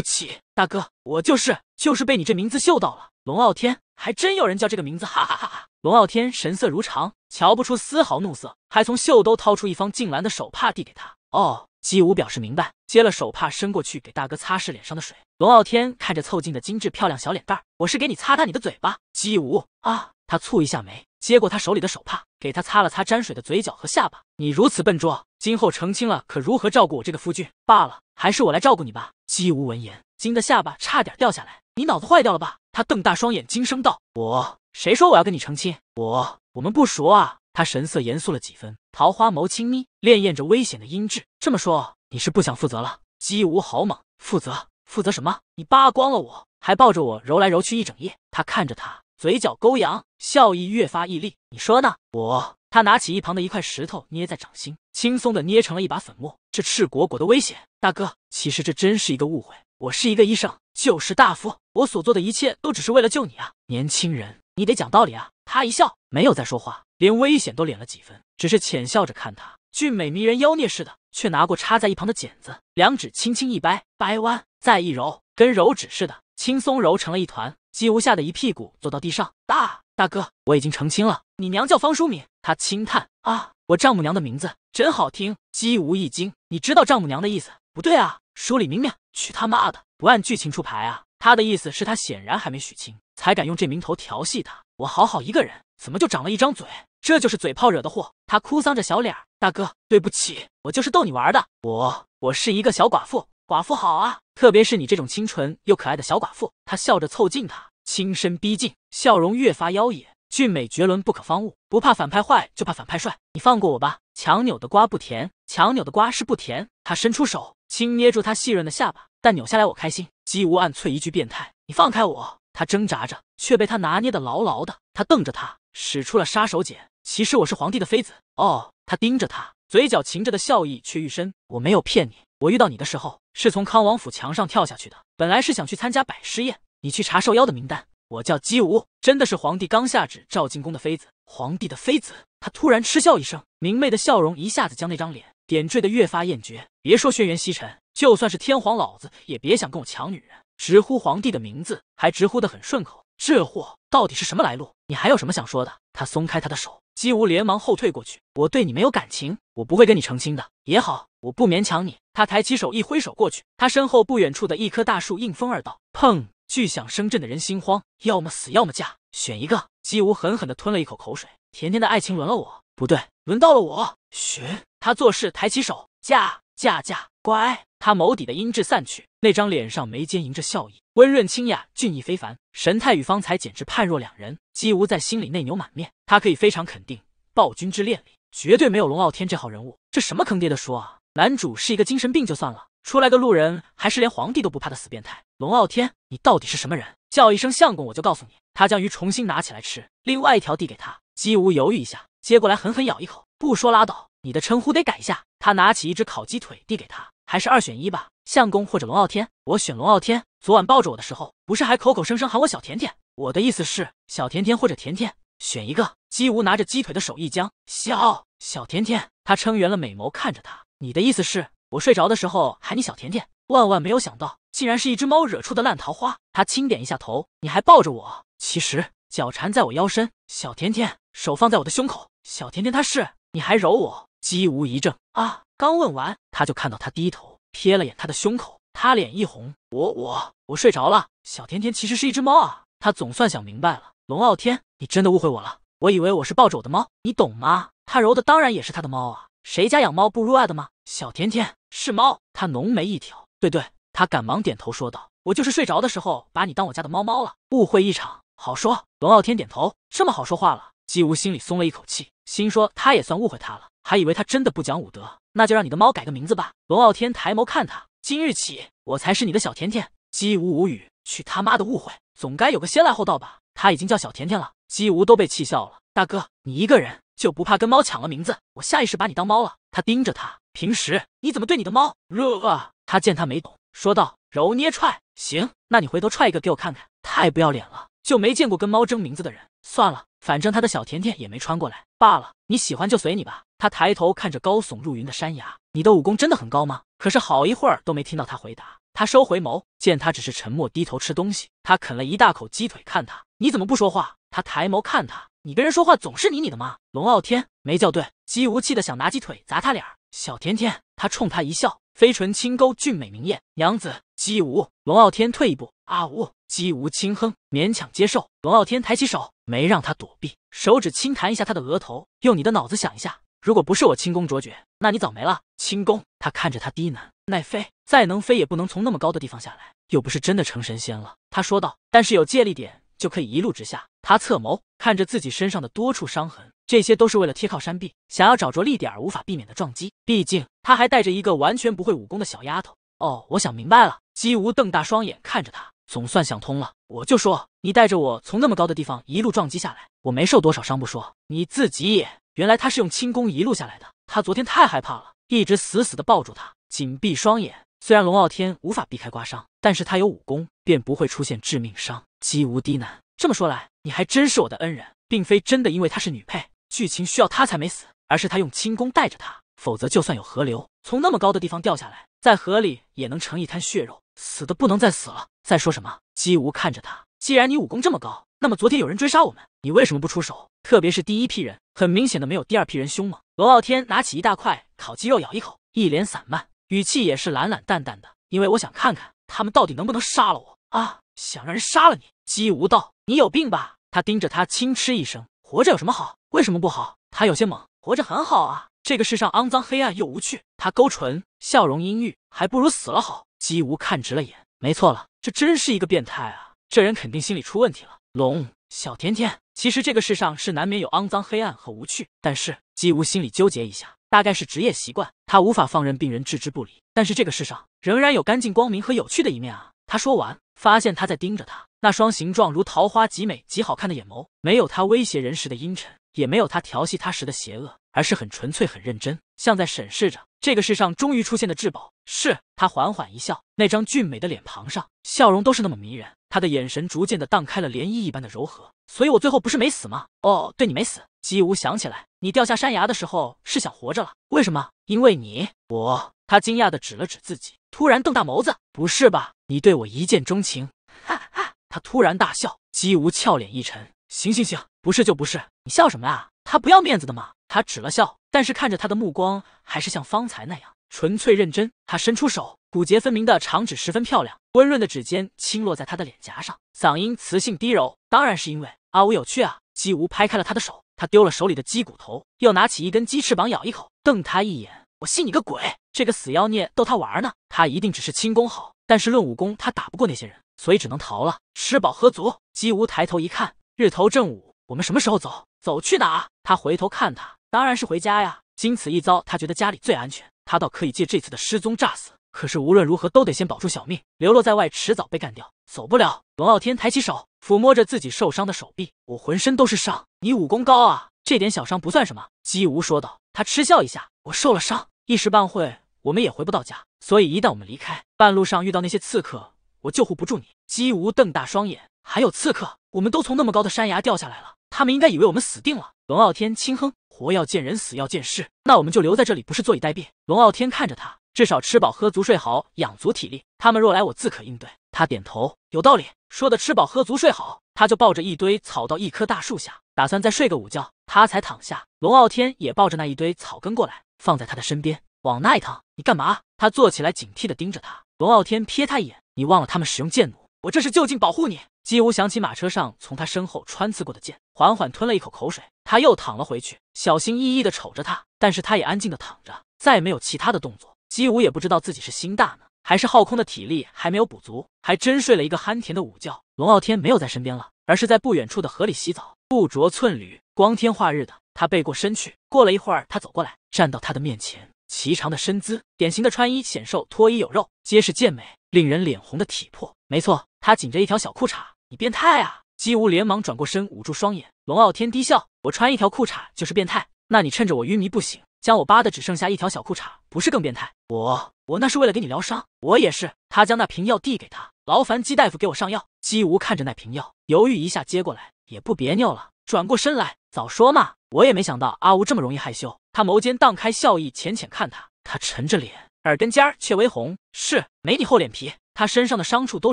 起，大哥，我就是，就是被你这名字嗅到了。龙傲天还真有人叫这个名字，哈哈哈哈！龙傲天神色如常，瞧不出丝毫怒色，还从袖兜掏出一方净蓝的手帕递给他。哦，姬无表示明白，接了手帕，伸过去给大哥擦拭脸上的水。龙傲天看着凑近的精致漂亮小脸蛋儿，我是给你擦擦你的嘴巴。姬无啊，他蹙一下眉。接过他手里的手帕，给他擦了擦沾水的嘴角和下巴。你如此笨拙，今后成亲了可如何照顾我这个夫君？罢了，还是我来照顾你吧。姬无闻言，惊得下巴差点掉下来。你脑子坏掉了吧？他瞪大双眼，惊声道：“我？谁说我要跟你成亲？我……我们不熟啊。”他神色严肃了几分，桃花眸轻眯，潋滟着危险的音质。这么说，你是不想负责了？姬无好猛，负责？负责什么？你扒光了我，还抱着我揉来揉去一整夜。他看着他。嘴角勾扬，笑意越发毅厉。你说呢？我他拿起一旁的一块石头，捏在掌心，轻松的捏成了一把粉末。这赤果果的危险，大哥，其实这真是一个误会。我是一个医生，就是大夫，我所做的一切都只是为了救你啊，年轻人，你得讲道理啊。他一笑，没有再说话，连危险都敛了几分，只是浅笑着看他，俊美迷人，妖孽似的，却拿过插在一旁的剪子，两指轻轻一掰，掰弯，再一揉，跟揉纸似的，轻松揉成了一团。姬无吓得一屁股坐到地上，大大哥，我已经成亲了，你娘叫方淑敏。他轻叹，啊，我丈母娘的名字真好听。姬无一惊，你知道丈母娘的意思？不对啊，书里明明，去他妈的，不按剧情出牌啊！他的意思是，他显然还没许亲，才敢用这名头调戏他。我好好一个人，怎么就长了一张嘴？这就是嘴炮惹的祸。他哭丧着小脸儿，大哥，对不起，我就是逗你玩的。我，我是一个小寡妇。寡妇好啊，特别是你这种清纯又可爱的小寡妇。他笑着凑近她，轻身逼近，笑容越发妖冶，俊美绝伦，不可方物。不怕反派坏，就怕反派帅。你放过我吧，强扭的瓜不甜，强扭的瓜是不甜。他伸出手，轻捏住她细润的下巴，但扭下来我开心。姬无暗啐一句变态，你放开我！他挣扎着，却被他拿捏得牢牢的。他瞪着他，使出了杀手锏。其实我是皇帝的妃子。哦，他盯着他，嘴角噙着的笑意却愈深。我没有骗你，我遇到你的时候。是从康王府墙上跳下去的。本来是想去参加百师宴，你去查受邀的名单。我叫姬无，真的是皇帝刚下旨召进宫的妃子。皇帝的妃子，他突然嗤笑一声，明媚的笑容一下子将那张脸点缀的越发艳绝。别说轩辕西沉，就算是天皇老子也别想跟我抢女人。直呼皇帝的名字，还直呼的很顺口，这货到底是什么来路？你还有什么想说的？他松开他的手。姬无连忙后退过去，我对你没有感情，我不会跟你成亲的。也好，我不勉强你。他抬起手一挥手过去，他身后不远处的一棵大树应风而倒，砰！巨响声震的人心慌，要么死，要么嫁，选一个。姬无狠狠地吞了一口口水，甜甜的爱情轮了我，不对，轮到了我。选。他做事抬起手，嫁嫁嫁，乖。他眸底的阴鸷散去，那张脸上眉间盈着笑意。温润清雅，俊逸非凡，神态与方才简直判若两人。姬无在心里内牛满面，他可以非常肯定，《暴君之恋》里绝对没有龙傲天这号人物。这什么坑爹的书啊！男主是一个精神病就算了，出来个路人还是连皇帝都不怕的死变态。龙傲天，你到底是什么人？叫一声相公我就告诉你。他将鱼重新拿起来吃，另外一条递给他。姬无犹豫一下，接过来狠狠咬一口。不说拉倒，你的称呼得改一下。他拿起一只烤鸡腿递给他。还是二选一吧，相公或者龙傲天，我选龙傲天。昨晚抱着我的时候，不是还口口声声喊我小甜甜？我的意思是，小甜甜或者甜甜，选一个。姬无拿着鸡腿的手一僵，小小甜甜，他撑圆了美眸看着他，你的意思是，我睡着的时候喊你小甜甜？万万没有想到，竟然是一只猫惹出的烂桃花。他轻点一下头，你还抱着我，其实脚缠在我腰身，小甜甜手放在我的胸口，小甜甜他是，你还揉我。姬无一怔，啊。刚问完，他就看到他低头瞥了眼他的胸口，他脸一红，我我我睡着了。小甜甜其实是一只猫啊！他总算想明白了，龙傲天，你真的误会我了。我以为我是抱着我的猫，你懂吗？他揉的当然也是他的猫啊，谁家养猫不入爱的吗？小甜甜是猫，他浓眉一挑，对对，他赶忙点头说道，我就是睡着的时候把你当我家的猫猫了，误会一场，好说。龙傲天点头，这么好说话了，姬无心里松了一口气，心说他也算误会他了，还以为他真的不讲武德。那就让你的猫改个名字吧。龙傲天抬眸看他，今日起我才是你的小甜甜。姬无无语，去他妈的误会，总该有个先来后到吧？他已经叫小甜甜了，姬无都被气笑了。大哥，你一个人就不怕跟猫抢了名字？我下意识把你当猫了。他盯着他，平时你怎么对你的猫？热、啊。他见他没懂，说道：揉捏踹。行，那你回头踹一个给我看看。太不要脸了，就没见过跟猫争名字的人。算了，反正他的小甜甜也没穿过来罢了。你喜欢就随你吧。他抬头看着高耸入云的山崖，你的武功真的很高吗？可是好一会儿都没听到他回答。他收回眸，见他只是沉默低头吃东西。他啃了一大口鸡腿，看他，你怎么不说话？他抬眸看他，你跟人说话总是你你的吗？龙傲天没叫对。姬无气的想拿鸡腿砸他脸。小甜甜，他冲他一笑，飞唇轻勾，俊美明艳。娘子，姬无，龙傲天退一步。阿无，姬无轻哼，勉强接受。龙傲天抬起手，没让他躲避，手指轻弹一下他的额头，用你的脑子想一下。如果不是我轻功卓绝，那你早没了轻功。他看着他低喃：“奈飞再能飞，也不能从那么高的地方下来，又不是真的成神仙了。”他说道。但是有借力点就可以一路直下。他侧眸看着自己身上的多处伤痕，这些都是为了贴靠山壁，想要找着力点，而无法避免的撞击。毕竟他还带着一个完全不会武功的小丫头。哦，我想明白了。姬无瞪大双眼看着他，总算想通了。我就说，你带着我从那么高的地方一路撞击下来，我没受多少伤不说，你自己也……原来他是用轻功一路下来的。他昨天太害怕了，一直死死的抱住他，紧闭双眼。虽然龙傲天无法避开刮伤，但是他有武功，便不会出现致命伤。姬无低喃：“这么说来，你还真是我的恩人，并非真的因为她是女配，剧情需要她才没死，而是她用轻功带着她，否则，就算有河流，从那么高的地方掉下来，在河里也能成一滩血肉，死的不能再死了。”再说什么？姬无看着他，既然你武功这么高，那么昨天有人追杀我们，你为什么不出手？特别是第一批人。很明显的没有第二批人凶猛。龙傲天拿起一大块烤鸡肉咬一口，一脸散漫，语气也是懒懒淡淡的。因为我想看看他们到底能不能杀了我啊！想让人杀了你，姬无道，你有病吧？他盯着他轻嗤一声，活着有什么好？为什么不好？他有些猛，活着很好啊！这个世上肮脏、黑暗又无趣。他勾唇，笑容阴郁，还不如死了好。姬无看直了眼，没错了，这真是一个变态啊！这人肯定心里出问题了。龙小甜甜。其实这个世上是难免有肮脏、黑暗和无趣，但是姬无心里纠结一下，大概是职业习惯，他无法放任病人置之不理。但是这个世上仍然有干净、光明和有趣的一面啊！他说完，发现他在盯着他那双形状如桃花极美极好看的眼眸，没有他威胁人时的阴沉，也没有他调戏他时的邪恶，而是很纯粹、很认真，像在审视着这个世上终于出现的至宝。是他缓缓一笑，那张俊美的脸庞上笑容都是那么迷人。他的眼神逐渐的荡开了涟漪一般的柔和，所以我最后不是没死吗？哦，对你没死。姬无想起来，你掉下山崖的时候是想活着了？为什么？因为你我。他惊讶的指了指自己，突然瞪大眸子，不是吧？你对我一见钟情？哈哈！他突然大笑。姬无俏脸一沉，行行行，不是就不是。你笑什么啊？他不要面子的吗？他指了笑，但是看着他的目光还是像方才那样纯粹认真。他伸出手，骨节分明的长指十分漂亮。温润的指尖轻落在他的脸颊上，嗓音磁性低柔。当然是因为阿无有趣啊！姬无拍开了他的手，他丢了手里的鸡骨头，又拿起一根鸡翅膀咬一口，瞪他一眼：“我信你个鬼！这个死妖孽逗他玩呢。他一定只是轻功好，但是论武功，他打不过那些人，所以只能逃了。吃饱喝足，姬无抬头一看，日头正午，我们什么时候走？走去哪？他回头看他，当然是回家呀。经此一遭，他觉得家里最安全，他倒可以借这次的失踪诈死。”可是无论如何都得先保住小命，流落在外迟早被干掉，走不了。龙傲天抬起手抚摸着自己受伤的手臂，我浑身都是伤，你武功高啊，这点小伤不算什么。姬无说道，他嗤笑一下，我受了伤，一时半会我们也回不到家，所以一旦我们离开，半路上遇到那些刺客，我救护不住你。姬无瞪大双眼，还有刺客，我们都从那么高的山崖掉下来了，他们应该以为我们死定了。龙傲天轻哼，活要见人，死要见尸，那我们就留在这里，不是坐以待毙。龙傲天看着他。至少吃饱喝足睡好，养足体力。他们若来，我自可应对。他点头，有道理。说的吃饱喝足睡好，他就抱着一堆草到一棵大树下，打算再睡个午觉。他才躺下，龙傲天也抱着那一堆草根过来，放在他的身边，往那一躺。你干嘛？他坐起来，警惕的盯着他。龙傲天瞥他一眼，你忘了他们使用箭弩？我这是就近保护你。姬无想起马车上从他身后穿刺过的箭，缓缓吞了一口口水。他又躺了回去，小心翼翼的瞅着他。但是他也安静的躺着，再没有其他的动作。姬无也不知道自己是心大呢，还是耗空的体力还没有补足，还真睡了一个酣甜的午觉。龙傲天没有在身边了，而是在不远处的河里洗澡，不着寸缕，光天化日的，他背过身去。过了一会儿，他走过来，站到他的面前，颀长的身姿，典型的穿衣显瘦，脱衣有肉，皆是健美，令人脸红的体魄。没错，他紧着一条小裤衩。你变态啊！姬无连忙转过身，捂住双眼。龙傲天低笑：“我穿一条裤衩就是变态，那你趁着我晕迷不醒。”将我扒的只剩下一条小裤衩，不是更变态？我我那是为了给你疗伤。我也是。他将那瓶药递给他，劳烦姬大夫给我上药。姬无看着那瓶药，犹豫一下接过来，也不别扭了，转过身来。早说嘛，我也没想到阿无这么容易害羞。他眸间荡开笑意，浅浅看他。他沉着脸，耳根尖儿却微红。是，没你厚脸皮。他身上的伤处都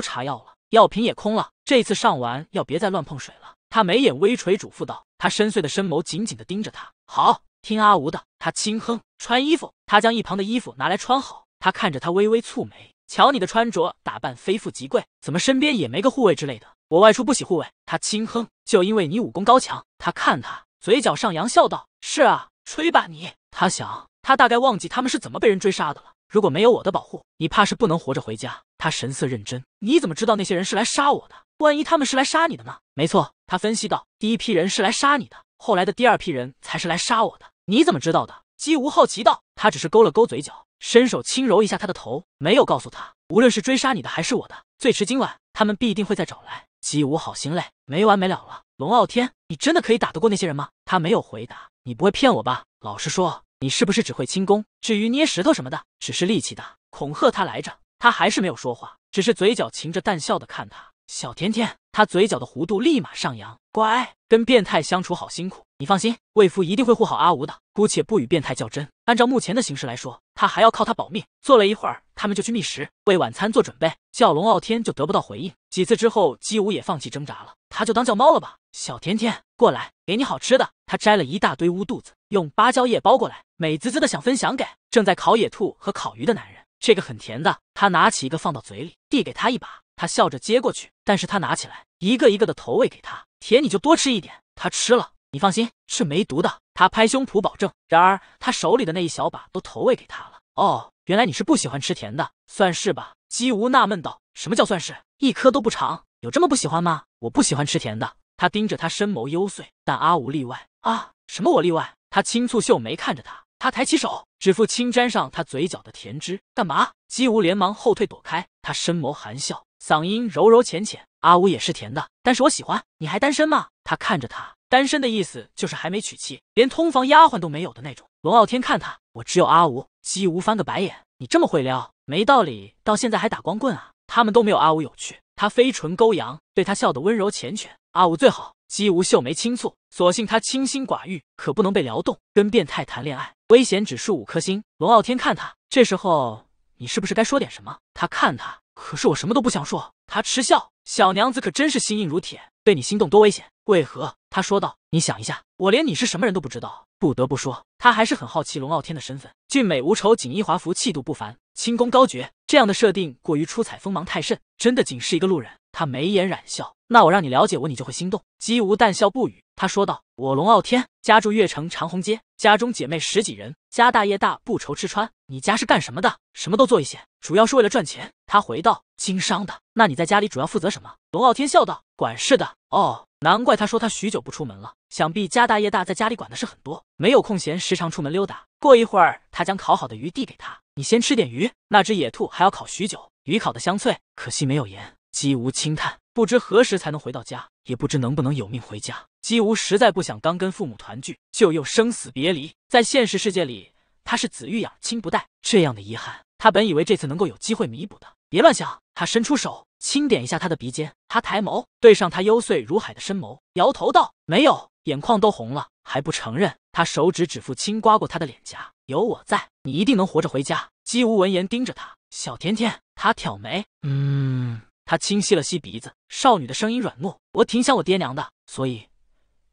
查药了，药瓶也空了。这次上完药，别再乱碰水了。他眉眼微垂，嘱咐道。他深邃的深眸紧紧的盯着他。好。听阿吴的，他轻哼，穿衣服。他将一旁的衣服拿来穿好。他看着他，微微蹙眉，瞧你的穿着打扮，非富即贵，怎么身边也没个护卫之类的？我外出不喜护卫。他轻哼，就因为你武功高强。他看他嘴角上扬，笑道：“是啊，吹吧你。”他想，他大概忘记他们是怎么被人追杀的了。如果没有我的保护，你怕是不能活着回家。他神色认真，你怎么知道那些人是来杀我的？万一他们是来杀你的呢？没错，他分析道，第一批人是来杀你的，后来的第二批人才是来杀我的。你怎么知道的？姬无好奇道。他只是勾了勾嘴角，伸手轻揉一下他的头，没有告诉他。无论是追杀你的还是我的，最迟今晚，他们必定会再找来。姬无好心累，没完没了了。龙傲天，你真的可以打得过那些人吗？他没有回答。你不会骗我吧？老实说，你是不是只会轻功？至于捏石头什么的，只是力气大，恐吓他来着。他还是没有说话，只是嘴角噙着淡笑的看他。小甜甜，他嘴角的弧度立马上扬，乖，跟变态相处好辛苦。你放心，魏夫一定会护好阿吴的。姑且不与变态较真，按照目前的形势来说，他还要靠他保命。坐了一会儿，他们就去觅食，为晚餐做准备。叫龙傲天就得不到回应，几次之后，姬武也放弃挣扎了，他就当叫猫了吧。小甜甜，过来，给你好吃的。他摘了一大堆乌肚子，用芭蕉叶包过来，美滋滋的想分享给正在烤野兔和烤鱼的男人。这个很甜的，他拿起一个放到嘴里，递给他一把。他笑着接过去，但是他拿起来一个一个的投喂给他，甜你就多吃一点。他吃了，你放心，是没毒的。他拍胸脯保证。然而他手里的那一小把都投喂给他了。哦，原来你是不喜欢吃甜的，算是吧？姬无纳闷道。什么叫算是？一颗都不尝，有这么不喜欢吗？我不喜欢吃甜的。他盯着他，深眸幽邃，但阿无例外啊。什么我例外？他轻蹙秀眉看着他，他抬起手，指腹轻沾上他嘴角的甜汁，干嘛？姬无连忙后退躲开，他深眸含笑。嗓音柔柔浅浅，阿五也是甜的，但是我喜欢。你还单身吗？他看着他，单身的意思就是还没娶妻，连通房丫鬟都没有的那种。龙傲天看他，我只有阿吴。姬无翻个白眼，你这么会撩，没道理到现在还打光棍啊？他们都没有阿吴有趣。他飞唇勾扬，对他笑得温柔缱绻。阿吴最好。姬无秀眉轻蹙，索性他清心寡欲，可不能被撩动，跟变态谈恋爱，危险指数五颗星。龙傲天看他，这时候你是不是该说点什么？他看他。可是我什么都不想说。他嗤笑：“小娘子可真是心硬如铁，对你心动多危险？”为何？他说道：“你想一下，我连你是什么人都不知道。”不得不说，他还是很好奇龙傲天的身份。俊美无愁，锦衣华服，气度不凡，轻功高绝。这样的设定过于出彩，锋芒太甚，真的仅是一个路人。他眉眼染笑。那我让你了解我，你就会心动。姬无淡笑不语，他说道：“我龙傲天家住悦城长虹街，家中姐妹十几人，家大业大，不愁吃穿。你家是干什么的？什么都做一些，主要是为了赚钱。”他回道：“经商的。”那你在家里主要负责什么？龙傲天笑道：“管事的。”哦，难怪他说他许久不出门了，想必家大业大，在家里管的事很多，没有空闲，时常出门溜达。过一会儿，他将烤好的鱼递给他：“你先吃点鱼，那只野兔还要烤许久，鱼烤的香脆，可惜没有盐。”姬无轻叹。不知何时才能回到家，也不知能不能有命回家。姬无实在不想，刚跟父母团聚，就又生死别离。在现实世界里，他是子欲养亲不待，这样的遗憾，他本以为这次能够有机会弥补的。别乱想。他伸出手，轻点一下他的鼻尖。他抬眸，对上他幽邃如海的深眸，摇头道：“没有。”眼眶都红了，还不承认。他手指指腹轻刮过他的脸颊：“有我在，你一定能活着回家。”姬无闻言盯着他，小甜甜。他挑眉，嗯。他轻吸了吸鼻子，少女的声音软糯：“我挺想我爹娘的，所以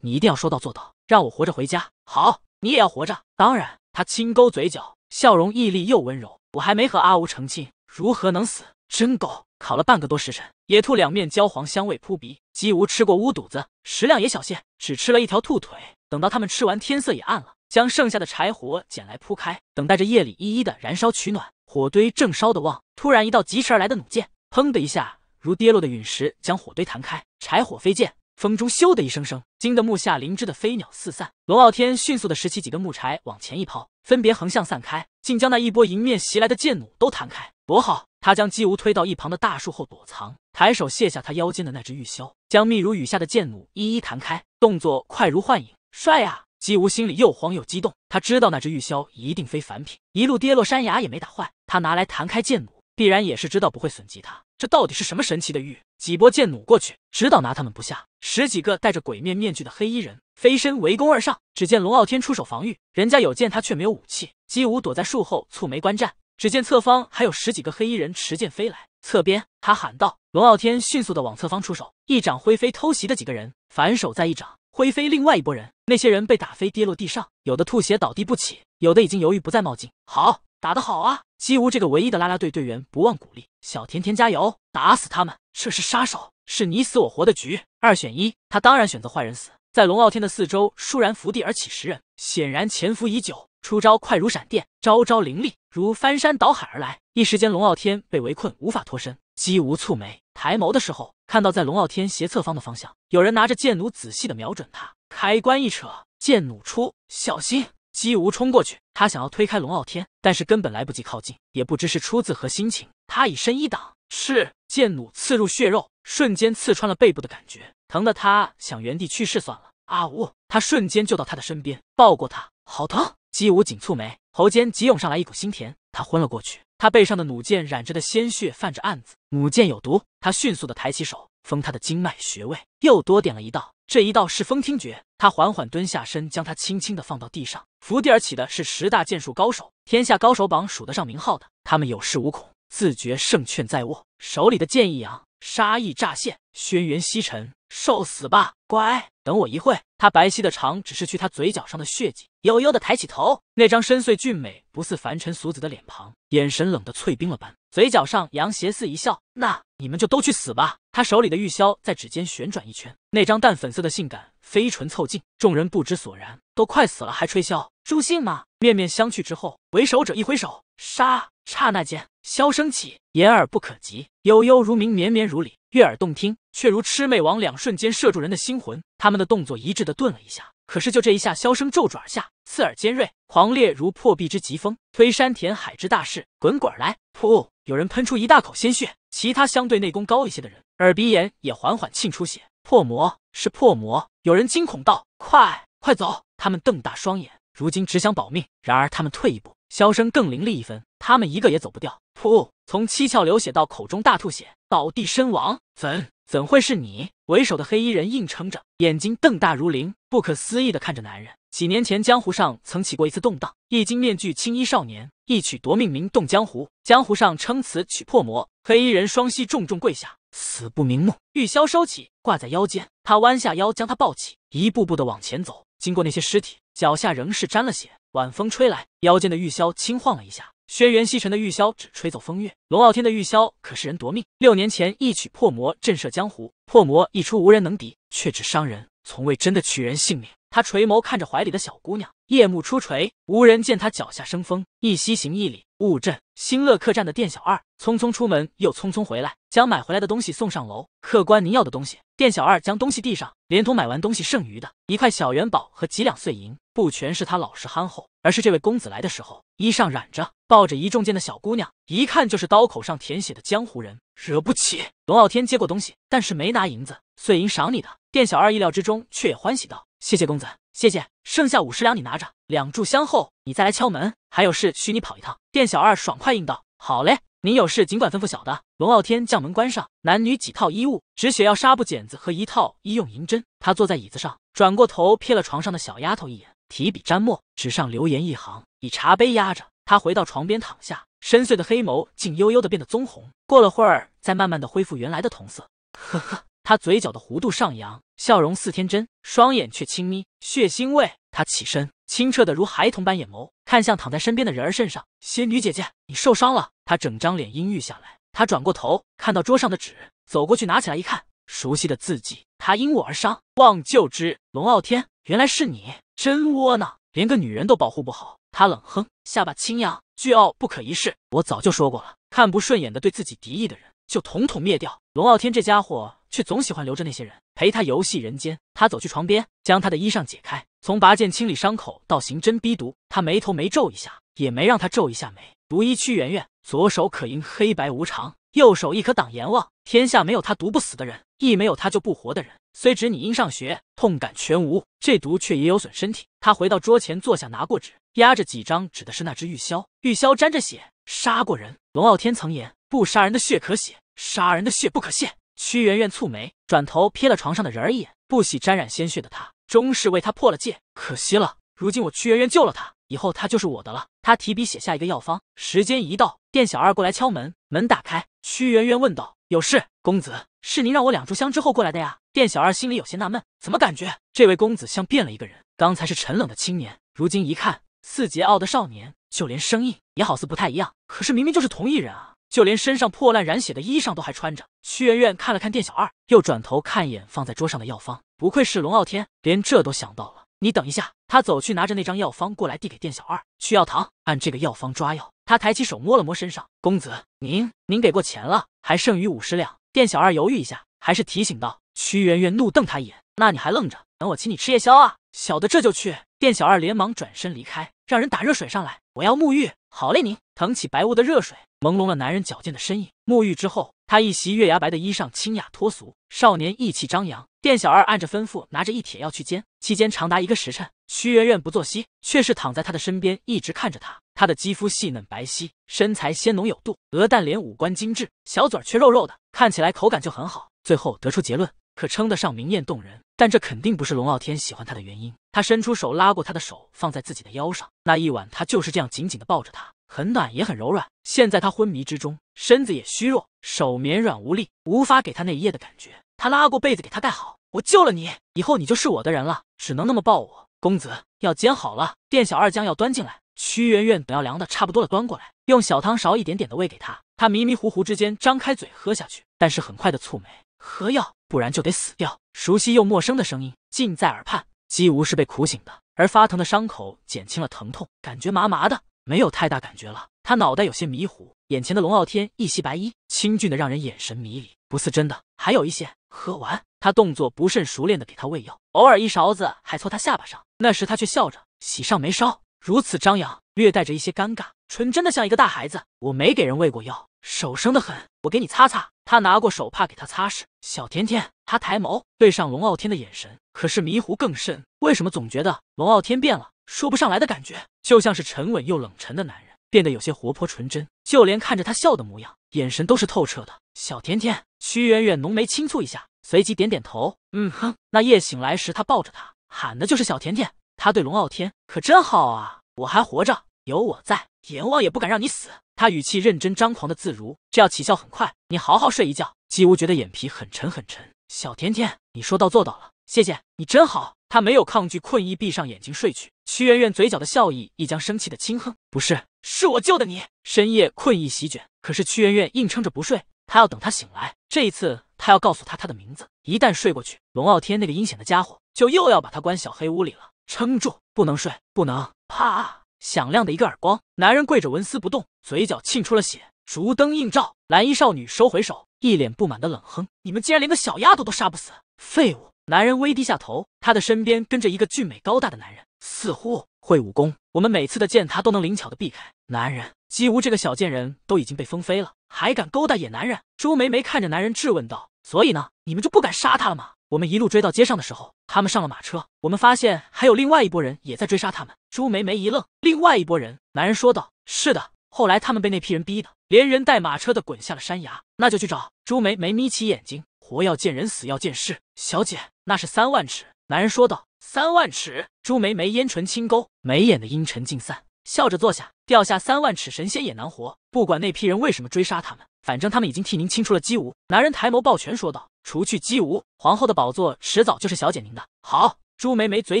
你一定要说到做到，让我活着回家。好，你也要活着。”当然，他轻勾嘴角，笑容毅立又温柔。我还没和阿吴成亲，如何能死？真狗烤了半个多时辰，野兔两面焦黄，香味扑鼻。姬无吃过乌肚子，食量也小些，只吃了一条兔腿。等到他们吃完，天色也暗了，将剩下的柴火捡来铺开，等待着夜里一一的燃烧取暖。火堆正烧得旺，突然一道疾驰而来的弩箭。砰的一下，如跌落的陨石，将火堆弹开，柴火飞溅，风中咻的一声声，惊得木下灵芝的飞鸟四散。龙傲天迅速的拾起几根木柴，往前一抛，分别横向散开，竟将那一波迎面袭来的箭弩都弹开。多好！他将姬无推到一旁的大树后躲藏，抬手卸下他腰间的那只玉箫，将密如雨下的箭弩一一弹开，动作快如幻影，帅呀！姬无心里又慌又激动，他知道那只玉箫一定非凡品，一路跌落山崖也没打坏，他拿来弹开箭弩，必然也是知道不会损及他。这到底是什么神奇的玉？几波箭弩过去，直到拿他们不下。十几个戴着鬼面面具的黑衣人飞身围攻而上。只见龙傲天出手防御，人家有剑，他却没有武器。姬无躲在树后蹙眉观战。只见侧方还有十几个黑衣人持剑飞来，侧边他喊道：“龙傲天迅速的往侧方出手，一掌挥飞偷袭的几个人，反手再一掌挥飞另外一波人。那些人被打飞跌落地上，有的吐血倒地不起，有的已经犹豫不再冒进。好，打得好啊！”姬无这个唯一的拉拉队队员不忘鼓励小甜甜加油，打死他们！这是杀手，是你死我活的局，二选一，他当然选择坏人死。在龙傲天的四周，倏然伏地而起十人，显然潜伏已久，出招快如闪电，招招凌厉，如翻山倒海而来。一时间，龙傲天被围困，无法脱身。姬无蹙眉抬眸的时候，看到在龙傲天斜侧方的方向，有人拿着剑弩仔细的瞄准他，开关一扯，剑弩出，小心！姬无冲过去，他想要推开龙傲天，但是根本来不及靠近，也不知是出自何心情，他以身一挡，是剑弩刺入血肉，瞬间刺穿了背部的感觉，疼得他想原地去世算了。阿无，他瞬间就到他的身边，抱过他，好疼。姬无紧蹙眉，喉间急涌上来一股腥甜，他昏了过去，他背上的弩箭染着的鲜血泛着暗紫，弩箭有毒，他迅速的抬起手封他的经脉穴位，又多点了一道。这一道是风听觉，他缓缓蹲下身，将它轻轻地放到地上。伏地而起的是十大剑术高手，天下高手榜数得上名号的，他们有恃无恐，自觉胜券在握，手里的剑一扬，杀意乍现，轩辕西沉。受死吧，乖，等我一会。他白皙的长只是去他嘴角上的血迹，悠悠的抬起头，那张深邃俊美、不似凡尘俗子的脸庞，眼神冷得淬冰了般，嘴角上扬，邪肆一笑：“那你们就都去死吧。”他手里的玉箫在指尖旋转一圈，那张淡粉色的性感飞唇凑近，众人不知所然，都快死了还吹箫助兴吗？面面相觑之后，为首者一挥手，杀！刹那间，箫声起。掩耳不可及，悠悠如鸣，绵绵如缕，悦耳动听，却如魑魅魍魉瞬间摄住人的心魂。他们的动作一致的顿了一下，可是就这一下，箫声骤转下，刺耳尖锐，狂烈如破壁之疾风，推山填海之大势，滚滚来！噗！有人喷出一大口鲜血，其他相对内功高一些的人，耳鼻眼也缓缓沁出血。破魔是破魔，有人惊恐道：“快快走！”他们瞪大双眼，如今只想保命。然而他们退一步，箫声更凌厉一分，他们一个也走不掉。噗！从七窍流血到口中大吐血，倒地身亡，怎怎会是你？为首的黑衣人硬撑着，眼睛瞪大如铃，不可思议的看着男人。几年前江湖上曾起过一次动荡，一经面具青衣少年，一曲夺命名动江湖，江湖上称此曲破魔。黑衣人双膝重重跪下，死不瞑目。玉箫收起，挂在腰间。他弯下腰将他抱起，一步步的往前走。经过那些尸体，脚下仍是沾了血。晚风吹来，腰间的玉箫轻晃了一下。轩辕西沉的玉箫只吹奏风月，龙傲天的玉箫可是人夺命。六年前一曲破魔震慑江湖，破魔一出无人能敌，却只伤人，从未真的取人性命。他垂眸看着怀里的小姑娘，夜幕初垂，无人见他脚下生风，一夕行一里。雾镇新乐客栈的店小二匆匆出门又匆匆回来，将买回来的东西送上楼。客官您要的东西，店小二将东西递上，连同买完东西剩余的一块小元宝和几两碎银。不全是他老实憨厚，而是这位公子来的时候，衣上染着，抱着一众剑的小姑娘，一看就是刀口上舔血的江湖人，惹不起。龙傲天接过东西，但是没拿银子，碎银赏你的。店小二意料之中，却也欢喜道：“谢谢公子，谢谢。剩下五十两你拿着，两炷香后你再来敲门，还有事需你跑一趟。”店小二爽快应道：“好嘞，您有事尽管吩咐小的。”龙傲天将门关上，男女几套衣物、止血药、纱布、剪子和一套医用银针。他坐在椅子上，转过头瞥了床上的小丫头一眼。提笔沾墨，纸上流言一行，以茶杯压着。他回到床边躺下，深邃的黑眸竟悠悠的变得棕红。过了会儿，再慢慢的恢复原来的瞳色。呵呵，他嘴角的弧度上扬，笑容似天真，双眼却轻眯。血腥味。他起身，清澈的如孩童般眼眸看向躺在身边的人儿身上。仙女姐姐，你受伤了。他整张脸阴郁下来。他转过头，看到桌上的纸，走过去拿起来一看，熟悉的字迹。他因我而伤，望救之。龙傲天，原来是你。真窝囊，连个女人都保护不好。他冷哼，下巴轻扬，倨傲不可一世。我早就说过了，看不顺眼的、对自己敌意的人，就统统灭掉。龙傲天这家伙却总喜欢留着那些人陪他游戏人间。他走去床边，将他的衣裳解开，从拔剑清理伤口到行针逼毒，他眉头没皱一下，也没让他皱一下眉。毒医屈圆圆，左手可迎黑白无常，右手亦可挡阎王，天下没有他毒不死的人。一没有他就不活的人，虽指你因上学痛感全无，这毒却也有损身体。他回到桌前坐下，拿过纸压着几张，指的是那只玉箫。玉箫沾着血，杀过人。龙傲天曾言，不杀人的血可血，杀人的血不可泄。屈圆圆蹙眉，转头瞥了床上的人一眼，不喜沾染鲜血的他，终是为他破了戒。可惜了，如今我屈圆圆救了他，以后他就是我的了。他提笔写下一个药方。时间一到，店小二过来敲门，门打开，屈圆圆问道。有事，公子，是您让我两炷香之后过来的呀。店小二心里有些纳闷，怎么感觉这位公子像变了一个人？刚才是沉冷的青年，如今一看，似桀骜的少年，就连声音也好似不太一样。可是明明就是同一人啊，就连身上破烂染血的衣裳都还穿着。屈媛媛看了看店小二，又转头看一眼放在桌上的药方。不愧是龙傲天，连这都想到了。你等一下，他走去拿着那张药方过来，递给店小二去药堂按这个药方抓药。他抬起手摸了摸身上，公子，您您给过钱了。还剩余五十两，店小二犹豫一下，还是提醒道：“屈圆圆怒瞪他一眼，那你还愣着，等我请你吃夜宵啊！小的这就去。”店小二连忙转身离开，让人打热水上来，我要沐浴。好嘞，您腾起白雾的热水，朦胧了男人矫健的身影。沐浴之后。他一袭月牙白的衣裳，清雅脱俗，少年意气张扬。店小二按着吩咐，拿着一铁药去煎，期间长达一个时辰。屈媛媛不作息，却是躺在他的身边，一直看着他。他的肌肤细嫩白皙，身材鲜浓有度，鹅蛋脸，五官精致，小嘴儿却肉肉的，看起来口感就很好。最后得出结论，可称得上明艳动人。但这肯定不是龙傲天喜欢他的原因。他伸出手拉过他的手，放在自己的腰上。那一晚，他就是这样紧紧的抱着他。很暖，也很柔软。现在他昏迷之中，身子也虚弱，手绵软无力，无法给他那一夜的感觉。他拉过被子给他盖好，我救了你，以后你就是我的人了。只能那么抱我。公子要煎好了。店小二将药端进来，屈媛媛等药凉的差不多了，端过来，用小汤勺一点点的喂给他。他迷迷糊糊之间张开嘴喝下去，但是很快的蹙眉，喝药，不然就得死掉。熟悉又陌生的声音近在耳畔。姬无是被苦醒的，而发疼的伤口减轻了疼痛，感觉麻麻的。没有太大感觉了，他脑袋有些迷糊，眼前的龙傲天一袭白衣，清俊的让人眼神迷离，不似真的。还有一些，喝完，他动作不甚熟练的给他喂药，偶尔一勺子还搓他下巴上。那时他却笑着，喜上眉梢，如此张扬，略带着一些尴尬，纯真的像一个大孩子。我没给人喂过药，手生的很，我给你擦擦。他拿过手帕给他擦拭，小甜甜。他抬眸对上龙傲天的眼神，可是迷糊更甚。为什么总觉得龙傲天变了？说不上来的感觉，就像是沉稳又冷沉的男人变得有些活泼纯真，就连看着他笑的模样，眼神都是透彻的。小甜甜，屈远远浓眉轻蹙一下，随即点点头，嗯哼。那夜醒来时，他抱着他，喊的就是小甜甜。他对龙傲天可真好啊，我还活着，有我在，阎王也不敢让你死。他语气认真，张狂的自如，这要起效很快，你好好睡一觉。姬无觉得眼皮很沉很沉，小甜甜，你说到做到了，谢谢你真好。他没有抗拒困意，闭上眼睛睡去。屈媛媛嘴角的笑意，亦将生气的轻哼：“不是，是我救的你。”深夜困意席卷，可是屈媛媛硬撑着不睡，她要等他醒来。这一次，他要告诉他他的名字。一旦睡过去，龙傲天那个阴险的家伙就又要把他关小黑屋里了。撑住，不能睡，不能。啪！响亮的一个耳光，男人跪着纹丝不动，嘴角沁出了血。烛灯映照，蓝衣少女收回手，一脸不满的冷哼：“你们竟然连个小丫头都杀不死，废物。”男人微低下头，他的身边跟着一个俊美高大的男人，似乎会武功。我们每次的剑他都能灵巧的避开。男人姬无这个小贱人都已经被封飞了，还敢勾搭野男人？朱梅梅看着男人质问道：“所以呢，你们就不敢杀他了吗？”我们一路追到街上的时候，他们上了马车，我们发现还有另外一拨人也在追杀他们。朱梅梅一愣：“另外一拨人？”男人说道：“是的，后来他们被那批人逼的，连人带马车的滚下了山崖。”那就去找朱梅梅，眯起眼睛。活要见人，死要见尸。小姐，那是三万尺。男人说道。三万尺。朱梅梅烟唇轻勾，眉眼的阴沉尽散，笑着坐下。掉下三万尺，神仙也难活。不管那批人为什么追杀他们，反正他们已经替您清除了姬无。男人抬眸抱拳说道：“除去姬无，皇后的宝座迟早就是小姐您的。”好。朱梅梅嘴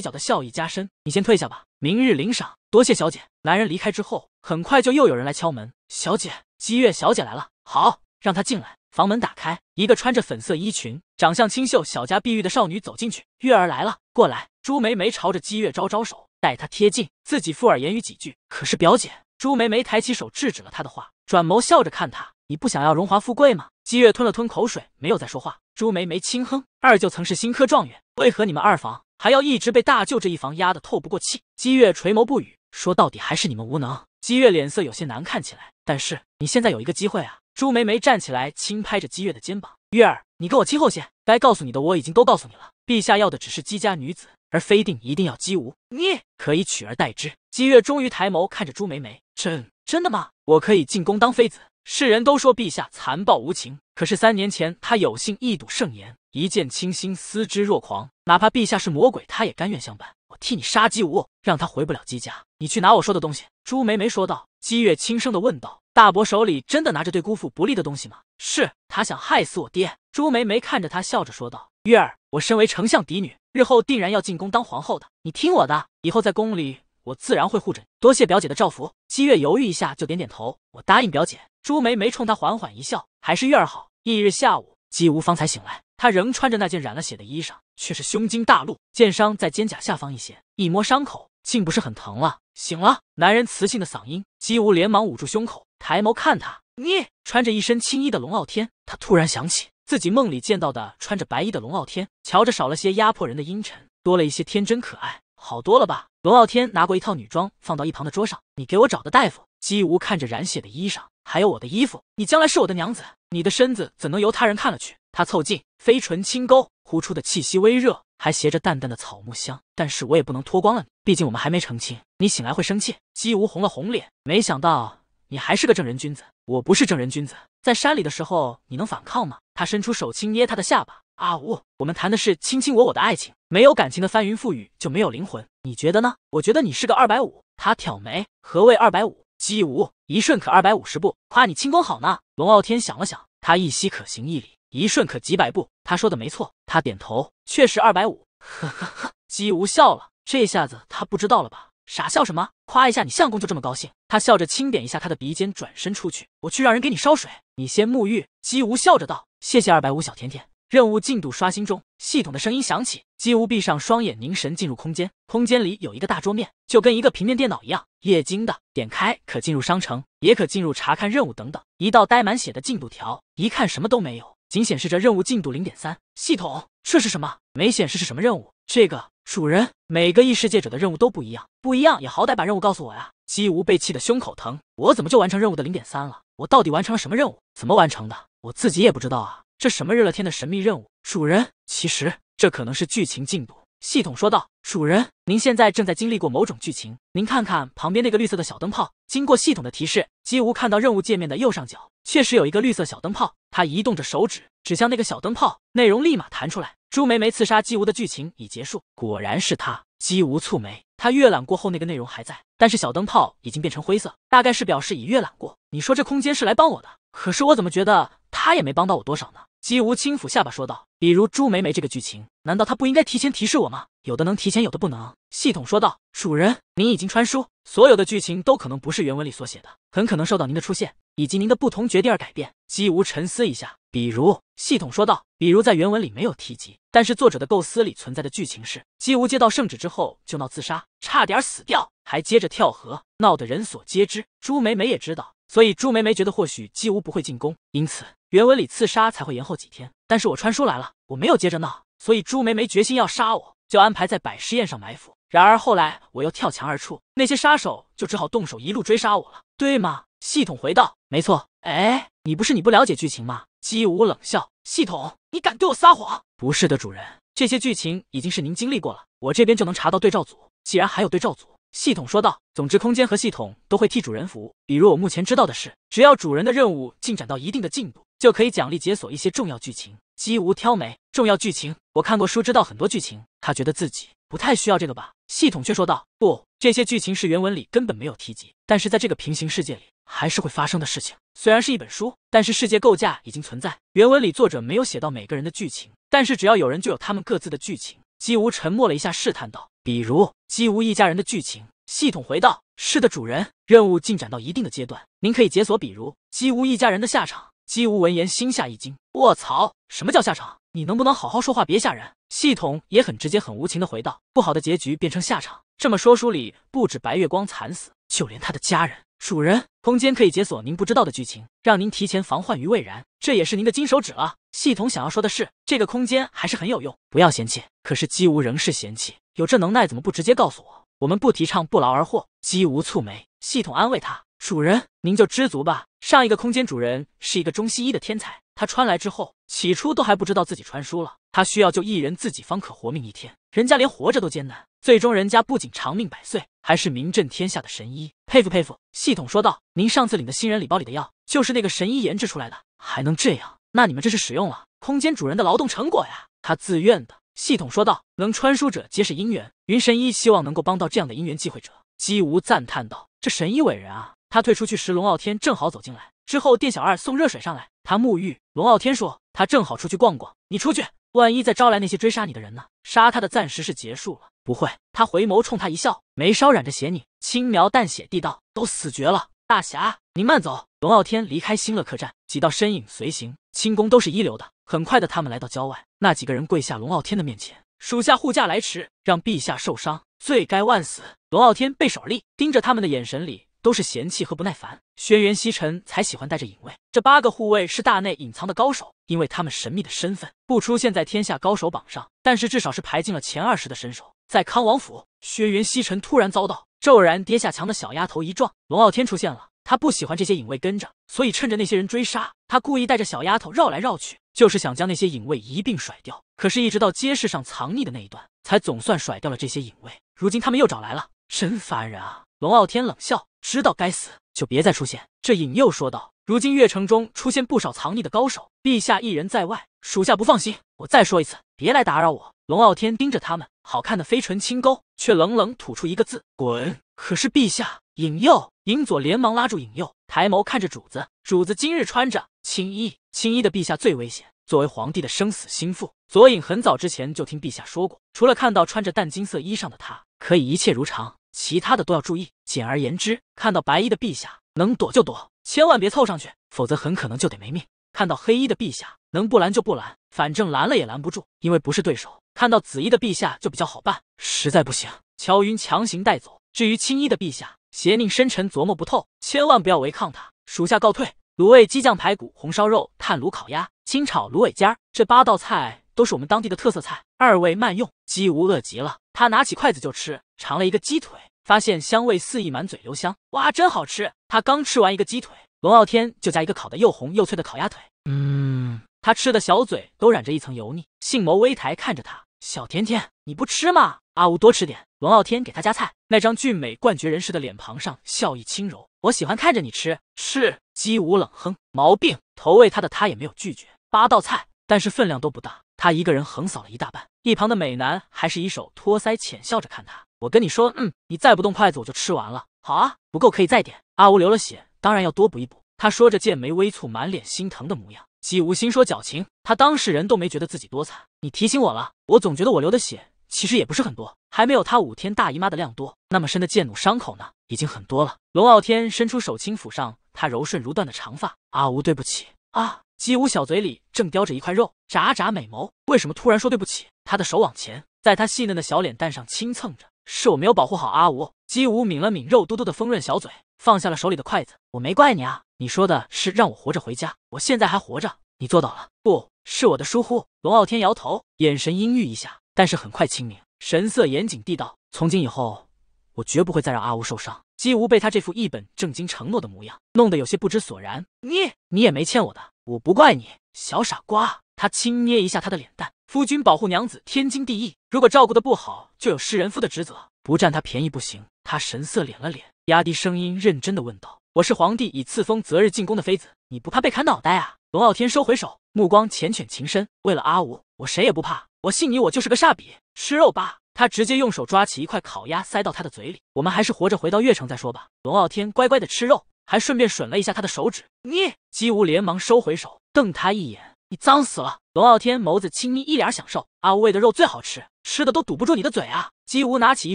角的笑意加深。你先退下吧，明日领赏。多谢小姐。男人离开之后，很快就又有人来敲门。小姐，姬月小姐来了。好，让她进来。房门打开，一个穿着粉色衣裙、长相清秀、小家碧玉的少女走进去。月儿来了，过来。朱梅梅朝着姬月招招手，待她贴近自己，附耳言语几句。可是表姐，朱梅梅抬起手制止了她的话，转眸笑着看她：“你不想要荣华富贵吗？”姬月吞了吞口水，没有再说话。朱梅梅轻哼：“二舅曾是新科状元，为何你们二房还要一直被大舅这一房压得透不过气？”姬月垂眸不语，说到底还是你们无能。姬月脸色有些难看起来。但是你现在有一个机会啊。朱梅梅站起来，轻拍着姬月的肩膀：“月儿，你跟我亲后些。该告诉你的我已经都告诉你了。陛下要的只是姬家女子，而非定一定要姬无。你可以取而代之。”姬月终于抬眸看着朱梅梅：“真真的吗？我可以进宫当妃子？世人都说陛下残暴无情，可是三年前他有幸一睹圣颜，一见倾心，思之若狂。哪怕陛下是魔鬼，他也甘愿相伴。我替你杀姬无，让他回不了姬家。你去拿我说的东西。”朱梅梅说道。姬月轻声的问道。大伯手里真的拿着对姑父不利的东西吗？是他想害死我爹。朱梅梅看着他，笑着说道：“月儿，我身为丞相嫡女，日后定然要进宫当皇后的。你听我的，以后在宫里，我自然会护着你。多谢表姐的照拂。”姬月犹豫一下，就点点头：“我答应表姐。”朱梅梅冲她缓缓一笑：“还是月儿好。”翌日下午，姬无方才醒来，他仍穿着那件染了血的衣裳，却是胸襟大露，剑伤在肩胛下方一些，一摸伤口，竟不是很疼了。醒了，男人磁性的嗓音。姬无连忙捂住胸口。抬眸看他，你穿着一身青衣的龙傲天，他突然想起自己梦里见到的穿着白衣的龙傲天，瞧着少了些压迫人的阴沉，多了一些天真可爱，好多了吧？龙傲天拿过一套女装放到一旁的桌上，你给我找的大夫。姬无看着染血的衣裳，还有我的衣服，你将来是我的娘子，你的身子怎能由他人看了去？他凑近，飞唇轻勾，呼出的气息微热，还携着淡淡的草木香。但是我也不能脱光了，毕竟我们还没成亲，你醒来会生气。姬无红了红脸，没想到。你还是个正人君子，我不是正人君子。在山里的时候，你能反抗吗？他伸出手轻捏他的下巴。阿呜，我们谈的是卿卿我我的爱情，没有感情的翻云覆雨就没有灵魂，你觉得呢？我觉得你是个二百五。他挑眉，何谓二百五？姬无一瞬可二百五十步，夸你轻功好呢。龙傲天想了想，他一息可行一里，一瞬可几百步。他说的没错。他点头，确实二百五。呵呵呵，姬无笑了，这下子他不知道了吧？傻笑什么？夸一下你相公就这么高兴？他笑着轻点一下他的鼻尖，转身出去。我去让人给你烧水，你先沐浴。姬无笑着道：“谢谢二百五小甜甜。”任务进度刷新中，系统的声音响起。姬无闭上双眼，凝神进入空间。空间里有一个大桌面，就跟一个平面电脑一样，液晶的。点开可进入商城，也可进入查看任务等等。一道呆满血的进度条，一看什么都没有，仅显示着任务进度零点三。系统，这是什么？没显示是什么任务？这个。主人，每个异世界者的任务都不一样，不一样也好歹把任务告诉我呀。姬无被气得胸口疼，我怎么就完成任务的零点三了？我到底完成了什么任务？怎么完成的？我自己也不知道啊！这什么热了天的神秘任务？主人，其实这可能是剧情进度。系统说道：“主人，您现在正在经历过某种剧情，您看看旁边那个绿色的小灯泡。”经过系统的提示，姬无看到任务界面的右上角确实有一个绿色小灯泡，他移动着手指指向那个小灯泡，内容立马弹出来：“朱梅梅刺杀姬无的剧情已结束。”果然是他。姬无蹙眉。他阅览过后，那个内容还在，但是小灯泡已经变成灰色，大概是表示已阅览过。你说这空间是来帮我的，可是我怎么觉得他也没帮到我多少呢？姬无轻抚下巴说道：“比如朱梅梅这个剧情，难道他不应该提前提示我吗？有的能提前，有的不能。”系统说道：“主人，您已经穿书，所有的剧情都可能不是原文里所写的，很可能受到您的出现。”以及您的不同决定而改变。姬无沉思一下，比如系统说道，比如在原文里没有提及，但是作者的构思里存在的剧情是，姬无接到圣旨之后就闹自杀，差点死掉，还接着跳河，闹得人所皆知。朱梅梅也知道，所以朱梅梅觉得或许姬无不会进宫，因此原文里刺杀才会延后几天。但是我穿书来了，我没有接着闹，所以朱梅梅决心要杀我，就安排在百尸宴上埋伏。然而后来我又跳墙而出，那些杀手就只好动手一路追杀我了，对吗？系统回道。没错，哎，你不是你不了解剧情吗？姬无冷笑，系统，你敢对我撒谎？不是的，主人，这些剧情已经是您经历过了，我这边就能查到对照组。既然还有对照组，系统说道。总之，空间和系统都会替主人服务。比如我目前知道的是，只要主人的任务进展到一定的进度，就可以奖励解锁一些重要剧情。姬无挑眉，重要剧情？我看过书，知道很多剧情，他觉得自己不太需要这个吧？系统却说道，不，这些剧情是原文里根本没有提及，但是在这个平行世界里。还是会发生的事情。虽然是一本书，但是世界构架已经存在。原文里作者没有写到每个人的剧情，但是只要有人，就有他们各自的剧情。姬无沉默了一下，试探道：“比如姬无一家人的剧情。”系统回道：“是的，主人。任务进展到一定的阶段，您可以解锁，比如姬无一家人的下场。”姬无闻言心下一惊：“卧槽，什么叫下场？你能不能好好说话，别吓人？”系统也很直接、很无情的回道：“不好的结局变成下场。这么说，书里不止白月光惨死，就连他的家人。”主人，空间可以解锁您不知道的剧情，让您提前防患于未然，这也是您的金手指了。系统想要说的是，这个空间还是很有用，不要嫌弃。可是姬无仍是嫌弃，有这能耐怎么不直接告诉我？我们不提倡不劳而获。姬无蹙眉，系统安慰他：主人，您就知足吧。上一个空间主人是一个中西医的天才，他穿来之后，起初都还不知道自己穿输了。他需要救一人自己方可活命一天，人家连活着都艰难，最终人家不仅长命百岁。还是名震天下的神医，佩服佩服。系统说道：“您上次领的新人礼包里的药，就是那个神医研制出来的，还能这样？那你们这是使用了空间主人的劳动成果呀？”他自愿的。系统说道：“能穿书者皆是姻缘，云神医希望能够帮到这样的姻缘际会者。”姬无赞叹道：“这神医伟人啊！”他退出去时，龙傲天正好走进来。之后店小二送热水上来，他沐浴。龙傲天说：“他正好出去逛逛，你出去，万一再招来那些追杀你的人呢？杀他的暂时是结束了。”不会，他回眸冲他一笑，眉梢染着血影，轻描淡写地道：“都死绝了，大侠您慢走。”龙傲天离开新乐客栈，几道身影随行，轻功都是一流的。很快的，他们来到郊外，那几个人跪下龙傲天的面前：“属下护驾来迟，让陛下受伤，罪该万死。”龙傲天背手立，盯着他们的眼神里都是嫌弃和不耐烦。轩辕西沉才喜欢带着影卫，这八个护卫是大内隐藏的高手，因为他们神秘的身份不出现在天下高手榜上，但是至少是排进了前二十的身手。在康王府，薛云西沉突然遭到骤然跌下墙的小丫头一撞，龙傲天出现了。他不喜欢这些影卫跟着，所以趁着那些人追杀，他故意带着小丫头绕来绕去，就是想将那些影卫一并甩掉。可是，一直到街市上藏匿的那一段，才总算甩掉了这些影卫。如今他们又找来了，真烦人啊！龙傲天冷笑，知道该死就别再出现。这影又说道：“如今月城中出现不少藏匿的高手，陛下一人在外，属下不放心。我再说一次，别来打扰我。”龙傲天盯着他们。好看的飞唇轻勾，却冷冷吐出一个字：“滚。”可是陛下，影佑，影佐连忙拉住影佑，抬眸看着主子。主子今日穿着青衣，青衣的陛下最危险。作为皇帝的生死心腹，佐影很早之前就听陛下说过，除了看到穿着淡金色衣裳的他，可以一切如常，其他的都要注意。简而言之，看到白衣的陛下，能躲就躲，千万别凑上去，否则很可能就得没命。看到黑衣的陛下，能不拦就不拦，反正拦了也拦不住，因为不是对手。看到紫衣的陛下就比较好办，实在不行，乔云强行带走。至于青衣的陛下，邪佞深沉，琢磨不透，千万不要违抗他。属下告退。卤味、鸡酱排骨、红烧肉、炭炉烤鸭、清炒芦苇尖儿，这八道菜都是我们当地的特色菜，二位慢用。姬无恶极了，他拿起筷子就吃，尝了一个鸡腿，发现香味四溢，满嘴留香，哇，真好吃。他刚吃完一个鸡腿，龙傲天就夹一个烤的又红又脆的烤鸭腿，嗯，他吃的小嘴都染着一层油腻，信眸微抬看着他。小甜甜，你不吃吗？阿吴多吃点。龙傲天给他夹菜，那张俊美冠绝人世的脸庞上笑意轻柔。我喜欢看着你吃。是。姬无冷哼，毛病。投喂他的他也没有拒绝。八道菜，但是分量都不大。他一个人横扫了一大半。一旁的美男还是一手托腮浅笑着看他。我跟你说，嗯，你再不动筷子我就吃完了。好啊，不够可以再点。阿吴流了血，当然要多补一补。他说着剑眉微蹙，满脸心疼的模样。姬无心说矫情，他当事人都没觉得自己多惨。你提醒我了，我总觉得我流的血其实也不是很多，还没有他五天大姨妈的量多。那么深的剑弩伤口呢，已经很多了。龙傲天伸出手轻抚上他柔顺如缎的长发，阿无对不起啊。姬无小嘴里正叼着一块肉，眨眨美眸，为什么突然说对不起？他的手往前，在他细嫩的小脸蛋上轻蹭着，是我没有保护好阿无。姬无抿了抿肉嘟嘟的丰润小嘴，放下了手里的筷子，我没怪你啊。你说的是让我活着回家，我现在还活着，你做到了。不是我的疏忽。龙傲天摇头，眼神阴郁一下，但是很快清明，神色严谨地道：“从今以后，我绝不会再让阿乌受伤。”姬无被他这副一本正经承诺的模样弄得有些不知所然。你，你也没欠我的，我不怪你，小傻瓜。他轻捏一下他的脸蛋，夫君保护娘子天经地义，如果照顾的不好，就有失人夫的职责，不占他便宜不行。他神色敛了敛，压低声音认真的问道。我是皇帝，以赐封择日进宫的妃子，你不怕被砍脑袋啊？龙傲天收回手，目光缱绻情深。为了阿无，我谁也不怕。我信你，我就是个煞笔，吃肉吧。他直接用手抓起一块烤鸭，塞到他的嘴里。我们还是活着回到月城再说吧。龙傲天乖乖的吃肉，还顺便吮了一下他的手指。你姬无连忙收回手，瞪他一眼，你脏死了。龙傲天眸子轻眯，一脸享受。阿无喂的肉最好吃。吃的都堵不住你的嘴啊！姬无拿起一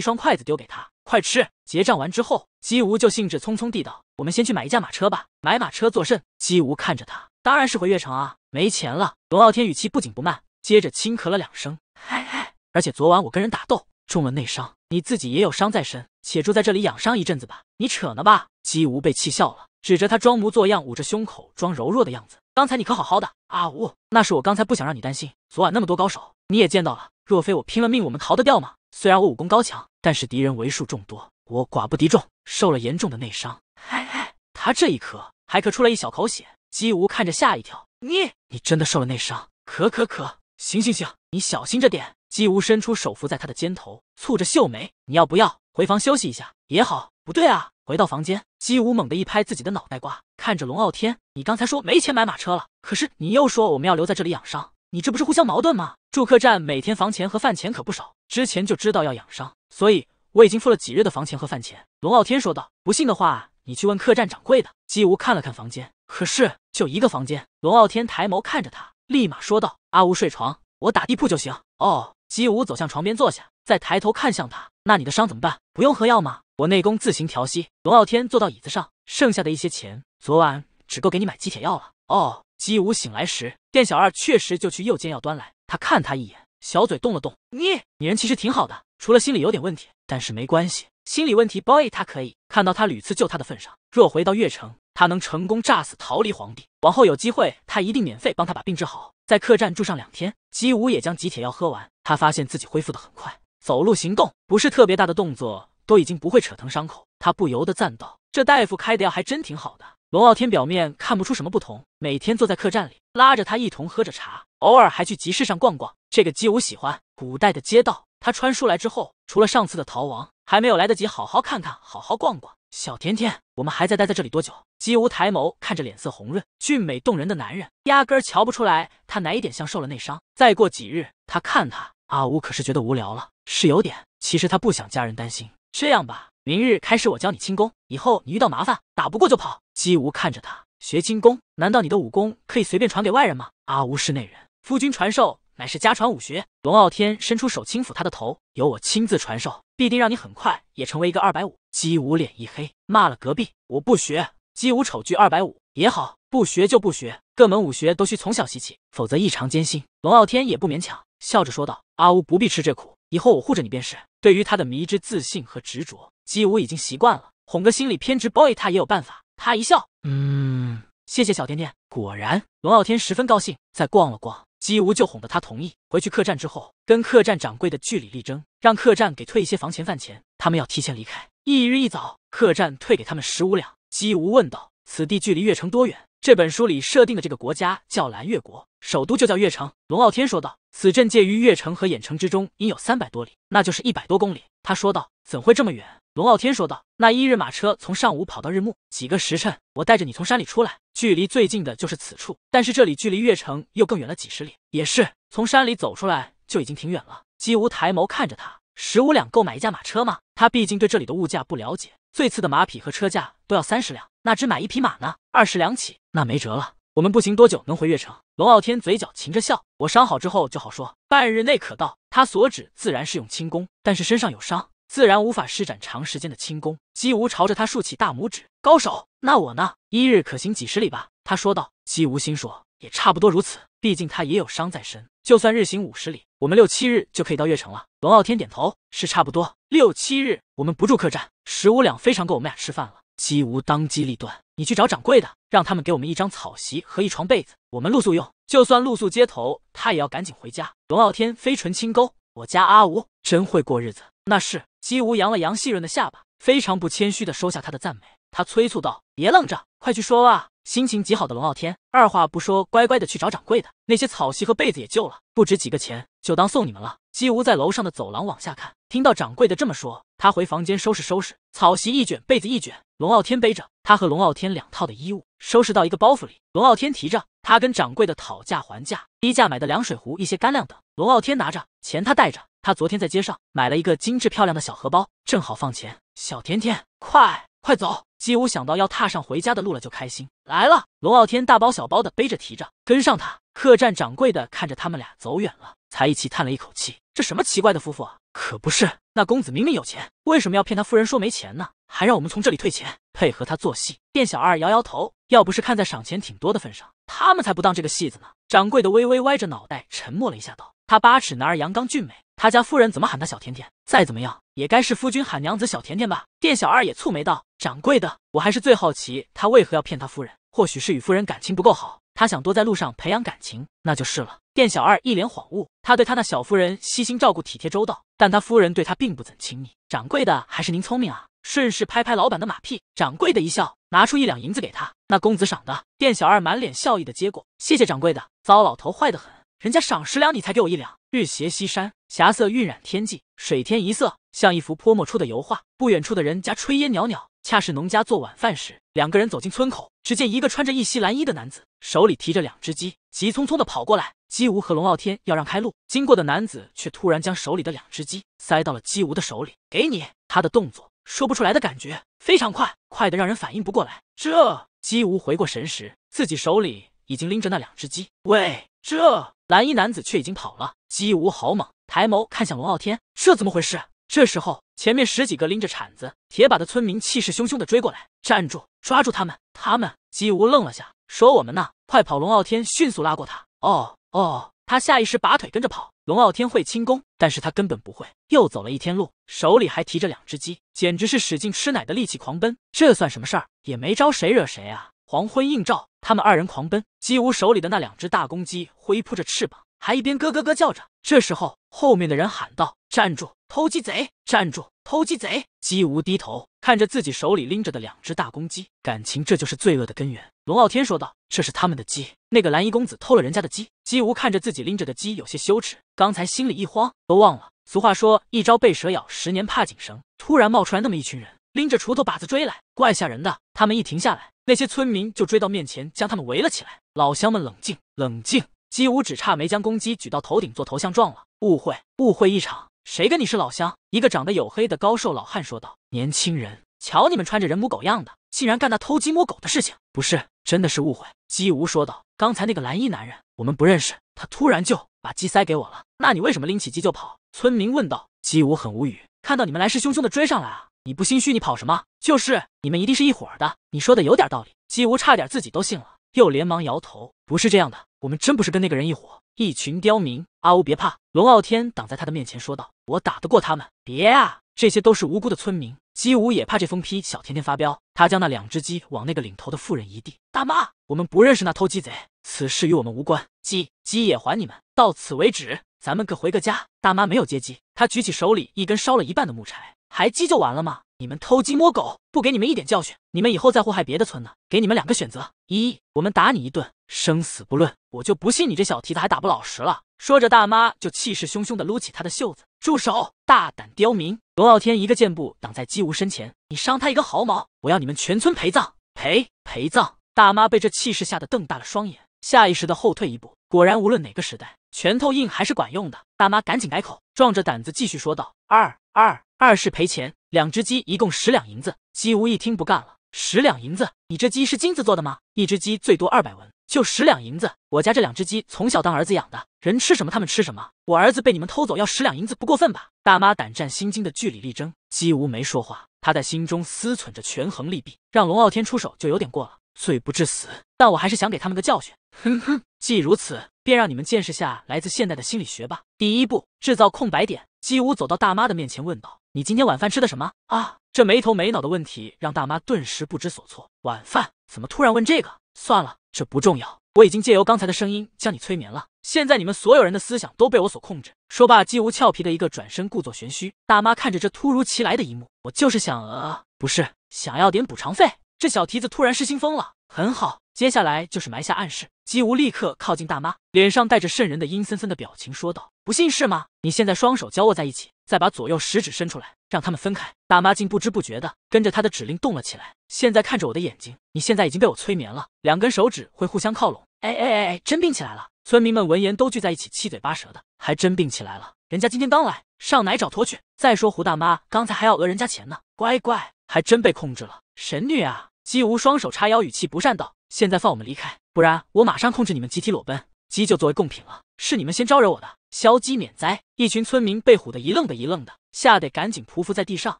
双筷子丢给他，快吃！结账完之后，姬无就兴致匆匆地道：“我们先去买一架马车吧。买马车作甚？”姬无看着他，当然是回月城啊。没钱了。龙傲天语气不紧不慢，接着轻咳了两声，哎哎。而且昨晚我跟人打斗，中了内伤。你自己也有伤在身，且住在这里养伤一阵子吧。你扯呢吧？姬无被气笑了，指着他装模作样，捂着胸口装柔弱的样子。刚才你可好好的？啊呜，那是我刚才不想让你担心。昨晚那么多高手。你也见到了，若非我拼了命，我们逃得掉吗？虽然我武功高强，但是敌人为数众多，我寡不敌众，受了严重的内伤。哎哎，他这一咳，还咳出了一小口血。姬无看着吓一跳，你你真的受了内伤？咳咳咳，行行行，你小心着点。姬无伸出手扶在他的肩头，蹙着秀眉，你要不要回房休息一下？也好。不对啊，回到房间，姬无猛地一拍自己的脑袋瓜，看着龙傲天，你刚才说没钱买马车了，可是你又说我们要留在这里养伤。你这不是互相矛盾吗？住客栈每天房钱和饭钱可不少，之前就知道要养伤，所以我已经付了几日的房钱和饭钱。龙傲天说道：“不信的话，你去问客栈掌柜的。”姬无看了看房间，可是就一个房间。龙傲天抬眸看着他，立马说道：“阿无睡床，我打地铺就行。”哦，姬无走向床边坐下，再抬头看向他，那你的伤怎么办？不用喝药吗？我内功自行调息。龙傲天坐到椅子上，剩下的一些钱，昨晚只够给你买鸡铁药了。哦，姬无醒来时。店小二确实就去右煎药端来，他看他一眼，小嘴动了动。你，你人其实挺好的，除了心里有点问题，但是没关系，心理问题 boy 他可以看到他屡次救他的份上，若回到月城，他能成功炸死逃离皇帝，往后有机会他一定免费帮他把病治好，在客栈住上两天。姬武也将几帖药喝完，他发现自己恢复的很快，走路行动不是特别大的动作都已经不会扯疼伤口，他不由得赞道：“这大夫开的药还真挺好的。”龙傲天表面看不出什么不同，每天坐在客栈里。拉着他一同喝着茶，偶尔还去集市上逛逛。这个姬无喜欢古代的街道。他穿书来之后，除了上次的逃亡，还没有来得及好好看看，好好逛逛。小甜甜，我们还在待在这里多久？姬无抬眸看着脸色红润、俊美动人的男人，压根儿瞧不出来他哪一点像受了内伤。再过几日，他看他阿无可是觉得无聊了，是有点。其实他不想家人担心。这样吧，明日开始我教你轻功，以后你遇到麻烦打不过就跑。姬无看着他。学轻功？难道你的武功可以随便传给外人吗？阿乌是内人，夫君传授乃是家传武学。龙傲天伸出手轻抚他的头，由我亲自传授，必定让你很快也成为一个二百五。姬武脸一黑，骂了隔壁，我不学。姬武丑拒二百五也好，不学就不学。各门武学都需从小习气，否则异常艰辛。龙傲天也不勉强，笑着说道：“阿乌不必吃这苦，以后我护着你便是。”对于他的迷之自信和执着，姬武已经习惯了，哄个心理偏执 boy 他也有办法。他一笑。嗯，谢谢小甜甜。果然，龙傲天十分高兴。再逛了逛，姬无就哄得他同意回去客栈。之后，跟客栈掌柜的据理力争，让客栈给退一些房钱饭钱。他们要提前离开。翌日一早，客栈退给他们十五两。姬无问道：“此地距离月城多远？”这本书里设定的这个国家叫蓝月国，首都就叫月城。龙傲天说道：“此镇介于月城和衍城之中，应有三百多里，那就是一百多公里。”他说道：“怎会这么远？”龙傲天说道：“那一日马车从上午跑到日暮，几个时辰，我带着你从山里出来，距离最近的就是此处。但是这里距离月城又更远了几十里，也是从山里走出来就已经挺远了。”姬无抬眸看着他：“十五两购买一架马车吗？他毕竟对这里的物价不了解，最次的马匹和车价都要三十两。那只买一匹马呢？二十两起？那没辙了。我们步行多久能回月城？”龙傲天嘴角噙着笑：“我伤好之后就好说，半日内可到。”他所指自然是用轻功，但是身上有伤。自然无法施展长时间的轻功。姬无朝着他竖起大拇指，高手。那我呢？一日可行几十里吧？他说道。姬无心说，也差不多如此。毕竟他也有伤在身，就算日行五十里，我们六七日就可以到月城了。龙傲天点头，是差不多。六七日，我们不住客栈，十五两非常够我们俩吃饭了。姬无当机立断，你去找掌柜的，让他们给我们一张草席和一床被子，我们露宿用。就算露宿街头，他也要赶紧回家。龙傲天飞唇轻勾，我家阿无真会过日子。那是。姬无扬了扬细润的下巴，非常不谦虚的收下他的赞美。他催促道：“别愣着，快去说啊！”心情极好的龙傲天二话不说，乖乖的去找掌柜的。那些草席和被子也旧了，不值几个钱，就当送你们了。姬无在楼上的走廊往下看，听到掌柜的这么说，他回房间收拾收拾，草席一卷，被子一卷。龙傲天背着他和龙傲天两套的衣物。收拾到一个包袱里，龙傲天提着，他跟掌柜的讨价还价，低价买的凉水壶，一些干粮等。龙傲天拿着钱，他带着，他昨天在街上买了一个精致漂亮的小荷包，正好放钱。小甜甜，快快走！姬武想到要踏上回家的路了，就开心来了。龙傲天大包小包的背着提着，跟上他。客栈掌柜的看着他们俩走远了。才一起叹了一口气，这什么奇怪的夫妇啊！可不是，那公子明明有钱，为什么要骗他夫人说没钱呢？还让我们从这里退钱，配合他做戏。店小二摇摇头，要不是看在赏钱挺多的份上，他们才不当这个戏子呢。掌柜的微微歪着脑袋，沉默了一下，道：“他八尺男，儿阳刚俊美，他家夫人怎么喊他小甜甜？再怎么样，也该是夫君喊娘子小甜甜吧？”店小二也蹙眉道：“掌柜的，我还是最好奇，他为何要骗他夫人？”或许是与夫人感情不够好，他想多在路上培养感情，那就是了。店小二一脸恍悟，他对他那小夫人悉心照顾、体贴周到，但他夫人对他并不怎亲密。掌柜的还是您聪明啊，顺势拍拍老板的马屁。掌柜的一笑，拿出一两银子给他，那公子赏的。店小二满脸笑意的接过，谢谢掌柜的。糟老头坏得很，人家赏十两，你才给我一两。日斜西山，霞色晕染天际，水天一色，像一幅泼墨出的油画。不远处的人家炊烟袅袅。恰是农家做晚饭时，两个人走进村口，只见一个穿着一袭蓝衣的男子，手里提着两只鸡，急匆匆的跑过来。姬无和龙傲天要让开路，经过的男子却突然将手里的两只鸡塞到了姬无的手里：“给你。”他的动作说不出来的感觉，非常快，快的让人反应不过来。这姬无回过神时，自己手里已经拎着那两只鸡，喂，这蓝衣男子却已经跑了。姬无好猛，抬眸看向龙傲天：“这怎么回事？”这时候。前面十几个拎着铲子、铁把的村民气势汹汹地追过来，站住！抓住他们！他们！姬无愣了下，说：“我们呢？快跑！”龙傲天迅速拉过他，哦哦，他下意识拔腿跟着跑。龙傲天会轻功，但是他根本不会。又走了一天路，手里还提着两只鸡，简直是使劲吃奶的力气狂奔。这算什么事儿？也没招谁惹谁啊！黄昏映照，他们二人狂奔，姬无手里的那两只大公鸡挥扑着翅膀。还一边咯咯咯叫着，这时候后面的人喊道：“站住，偷鸡贼！站住，偷鸡贼！”姬无低头看着自己手里拎着的两只大公鸡，感情这就是罪恶的根源。龙傲天说道：“这是他们的鸡，那个蓝衣公子偷了人家的鸡。”姬无看着自己拎着的鸡，有些羞耻。刚才心里一慌，都忘了。俗话说，一朝被蛇咬，十年怕井绳。突然冒出来那么一群人，拎着锄头把子追来，怪吓人的。他们一停下来，那些村民就追到面前，将他们围了起来。老乡们，冷静，冷静。姬无只差没将公鸡举到头顶做头像状了。误会，误会一场。谁跟你是老乡？一个长得黝黑的高瘦老汉说道。年轻人，瞧你们穿着人模狗样的，竟然干那偷鸡摸狗的事情。不是，真的是误会。姬无说道。刚才那个蓝衣男人，我们不认识。他突然就把鸡塞给我了。那你为什么拎起鸡就跑？村民问道。姬无很无语。看到你们来势汹汹的追上来啊，你不心虚你跑什么？就是，你们一定是一伙的。你说的有点道理。姬无差点自己都信了。又连忙摇头，不是这样的，我们真不是跟那个人一伙，一群刁民。阿乌别怕，龙傲天挡在他的面前说道：“我打得过他们。”别啊，这些都是无辜的村民。姬武也怕这疯批，小甜甜发飙，他将那两只鸡往那个领头的妇人一递，大妈，我们不认识那偷鸡贼，此事与我们无关，鸡鸡也还你们。到此为止，咱们各回个家。大妈没有接机，她举起手里一根烧了一半的木柴，还鸡就完了吗？你们偷鸡摸狗，不给你们一点教训，你们以后再祸害别的村呢？给你们两个选择：一，我们打你一顿，生死不论。我就不信你这小蹄子还打不老实了。说着，大妈就气势汹汹地撸起他的袖子。住手！大胆刁民！龙傲天一个箭步挡在姬无身前，你伤他一个毫毛，我要你们全村陪葬！陪陪葬！大妈被这气势吓得瞪大了双眼，下意识的后退一步。果然，无论哪个时代。拳头硬还是管用的，大妈赶紧改口，壮着胆子继续说道：“二二二是赔钱，两只鸡一共十两银子。”姬无一听不干了：“十两银子，你这鸡是金子做的吗？一只鸡最多二百文，就十两银子，我家这两只鸡从小当儿子养的，人吃什么他们吃什么。我儿子被你们偷走，要十两银子不过分吧？”大妈胆战心惊的据理力争。姬无没说话，他在心中思忖着权衡利弊，让龙傲天出手就有点过了，罪不至死，但我还是想给他们个教训。哼哼，既如此。便让你们见识下来自现代的心理学吧。第一步，制造空白点。姬无走到大妈的面前，问道：“你今天晚饭吃的什么啊？”这没头没脑的问题让大妈顿时不知所措。晚饭怎么突然问这个？算了，这不重要。我已经借由刚才的声音将你催眠了。现在你们所有人的思想都被我所控制。说罢，姬无俏皮的一个转身，故作玄虚。大妈看着这突如其来的一幕，我就是想呃，不是，想要点补偿费。这小蹄子突然失心疯了。很好。接下来就是埋下暗示，姬无立刻靠近大妈，脸上带着渗人的阴森森的表情说道：“不信是吗？你现在双手交握在一起，再把左右食指伸出来，让他们分开。”大妈竟不知不觉的跟着他的指令动了起来。现在看着我的眼睛，你现在已经被我催眠了，两根手指会互相靠拢。哎哎哎，真病起来了！村民们闻言都聚在一起，七嘴八舌的：“还真病起来了！人家今天刚来，上哪找托去？再说胡大妈刚才还要讹人家钱呢，乖乖，还真被控制了！”神女啊！姬无双手叉腰，语气不善道。现在放我们离开，不然我马上控制你们集体裸奔，鸡就作为贡品了。是你们先招惹我的，消鸡免灾。一群村民被唬得一愣的一愣的，吓得赶紧匍匐在地上，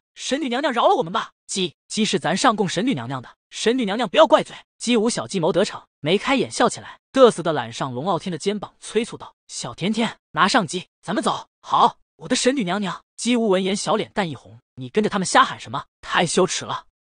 神女娘娘饶了我们吧。鸡鸡是咱上供神女娘娘的，神女娘娘不要怪罪。姬无小计谋得逞，眉开眼笑起来，得瑟的揽上龙傲天的肩膀，催促道：“小甜甜，拿上鸡，咱们走。”好，我的神女娘娘。姬无闻言，小脸蛋一红，你跟着他们瞎喊什么？太羞耻了。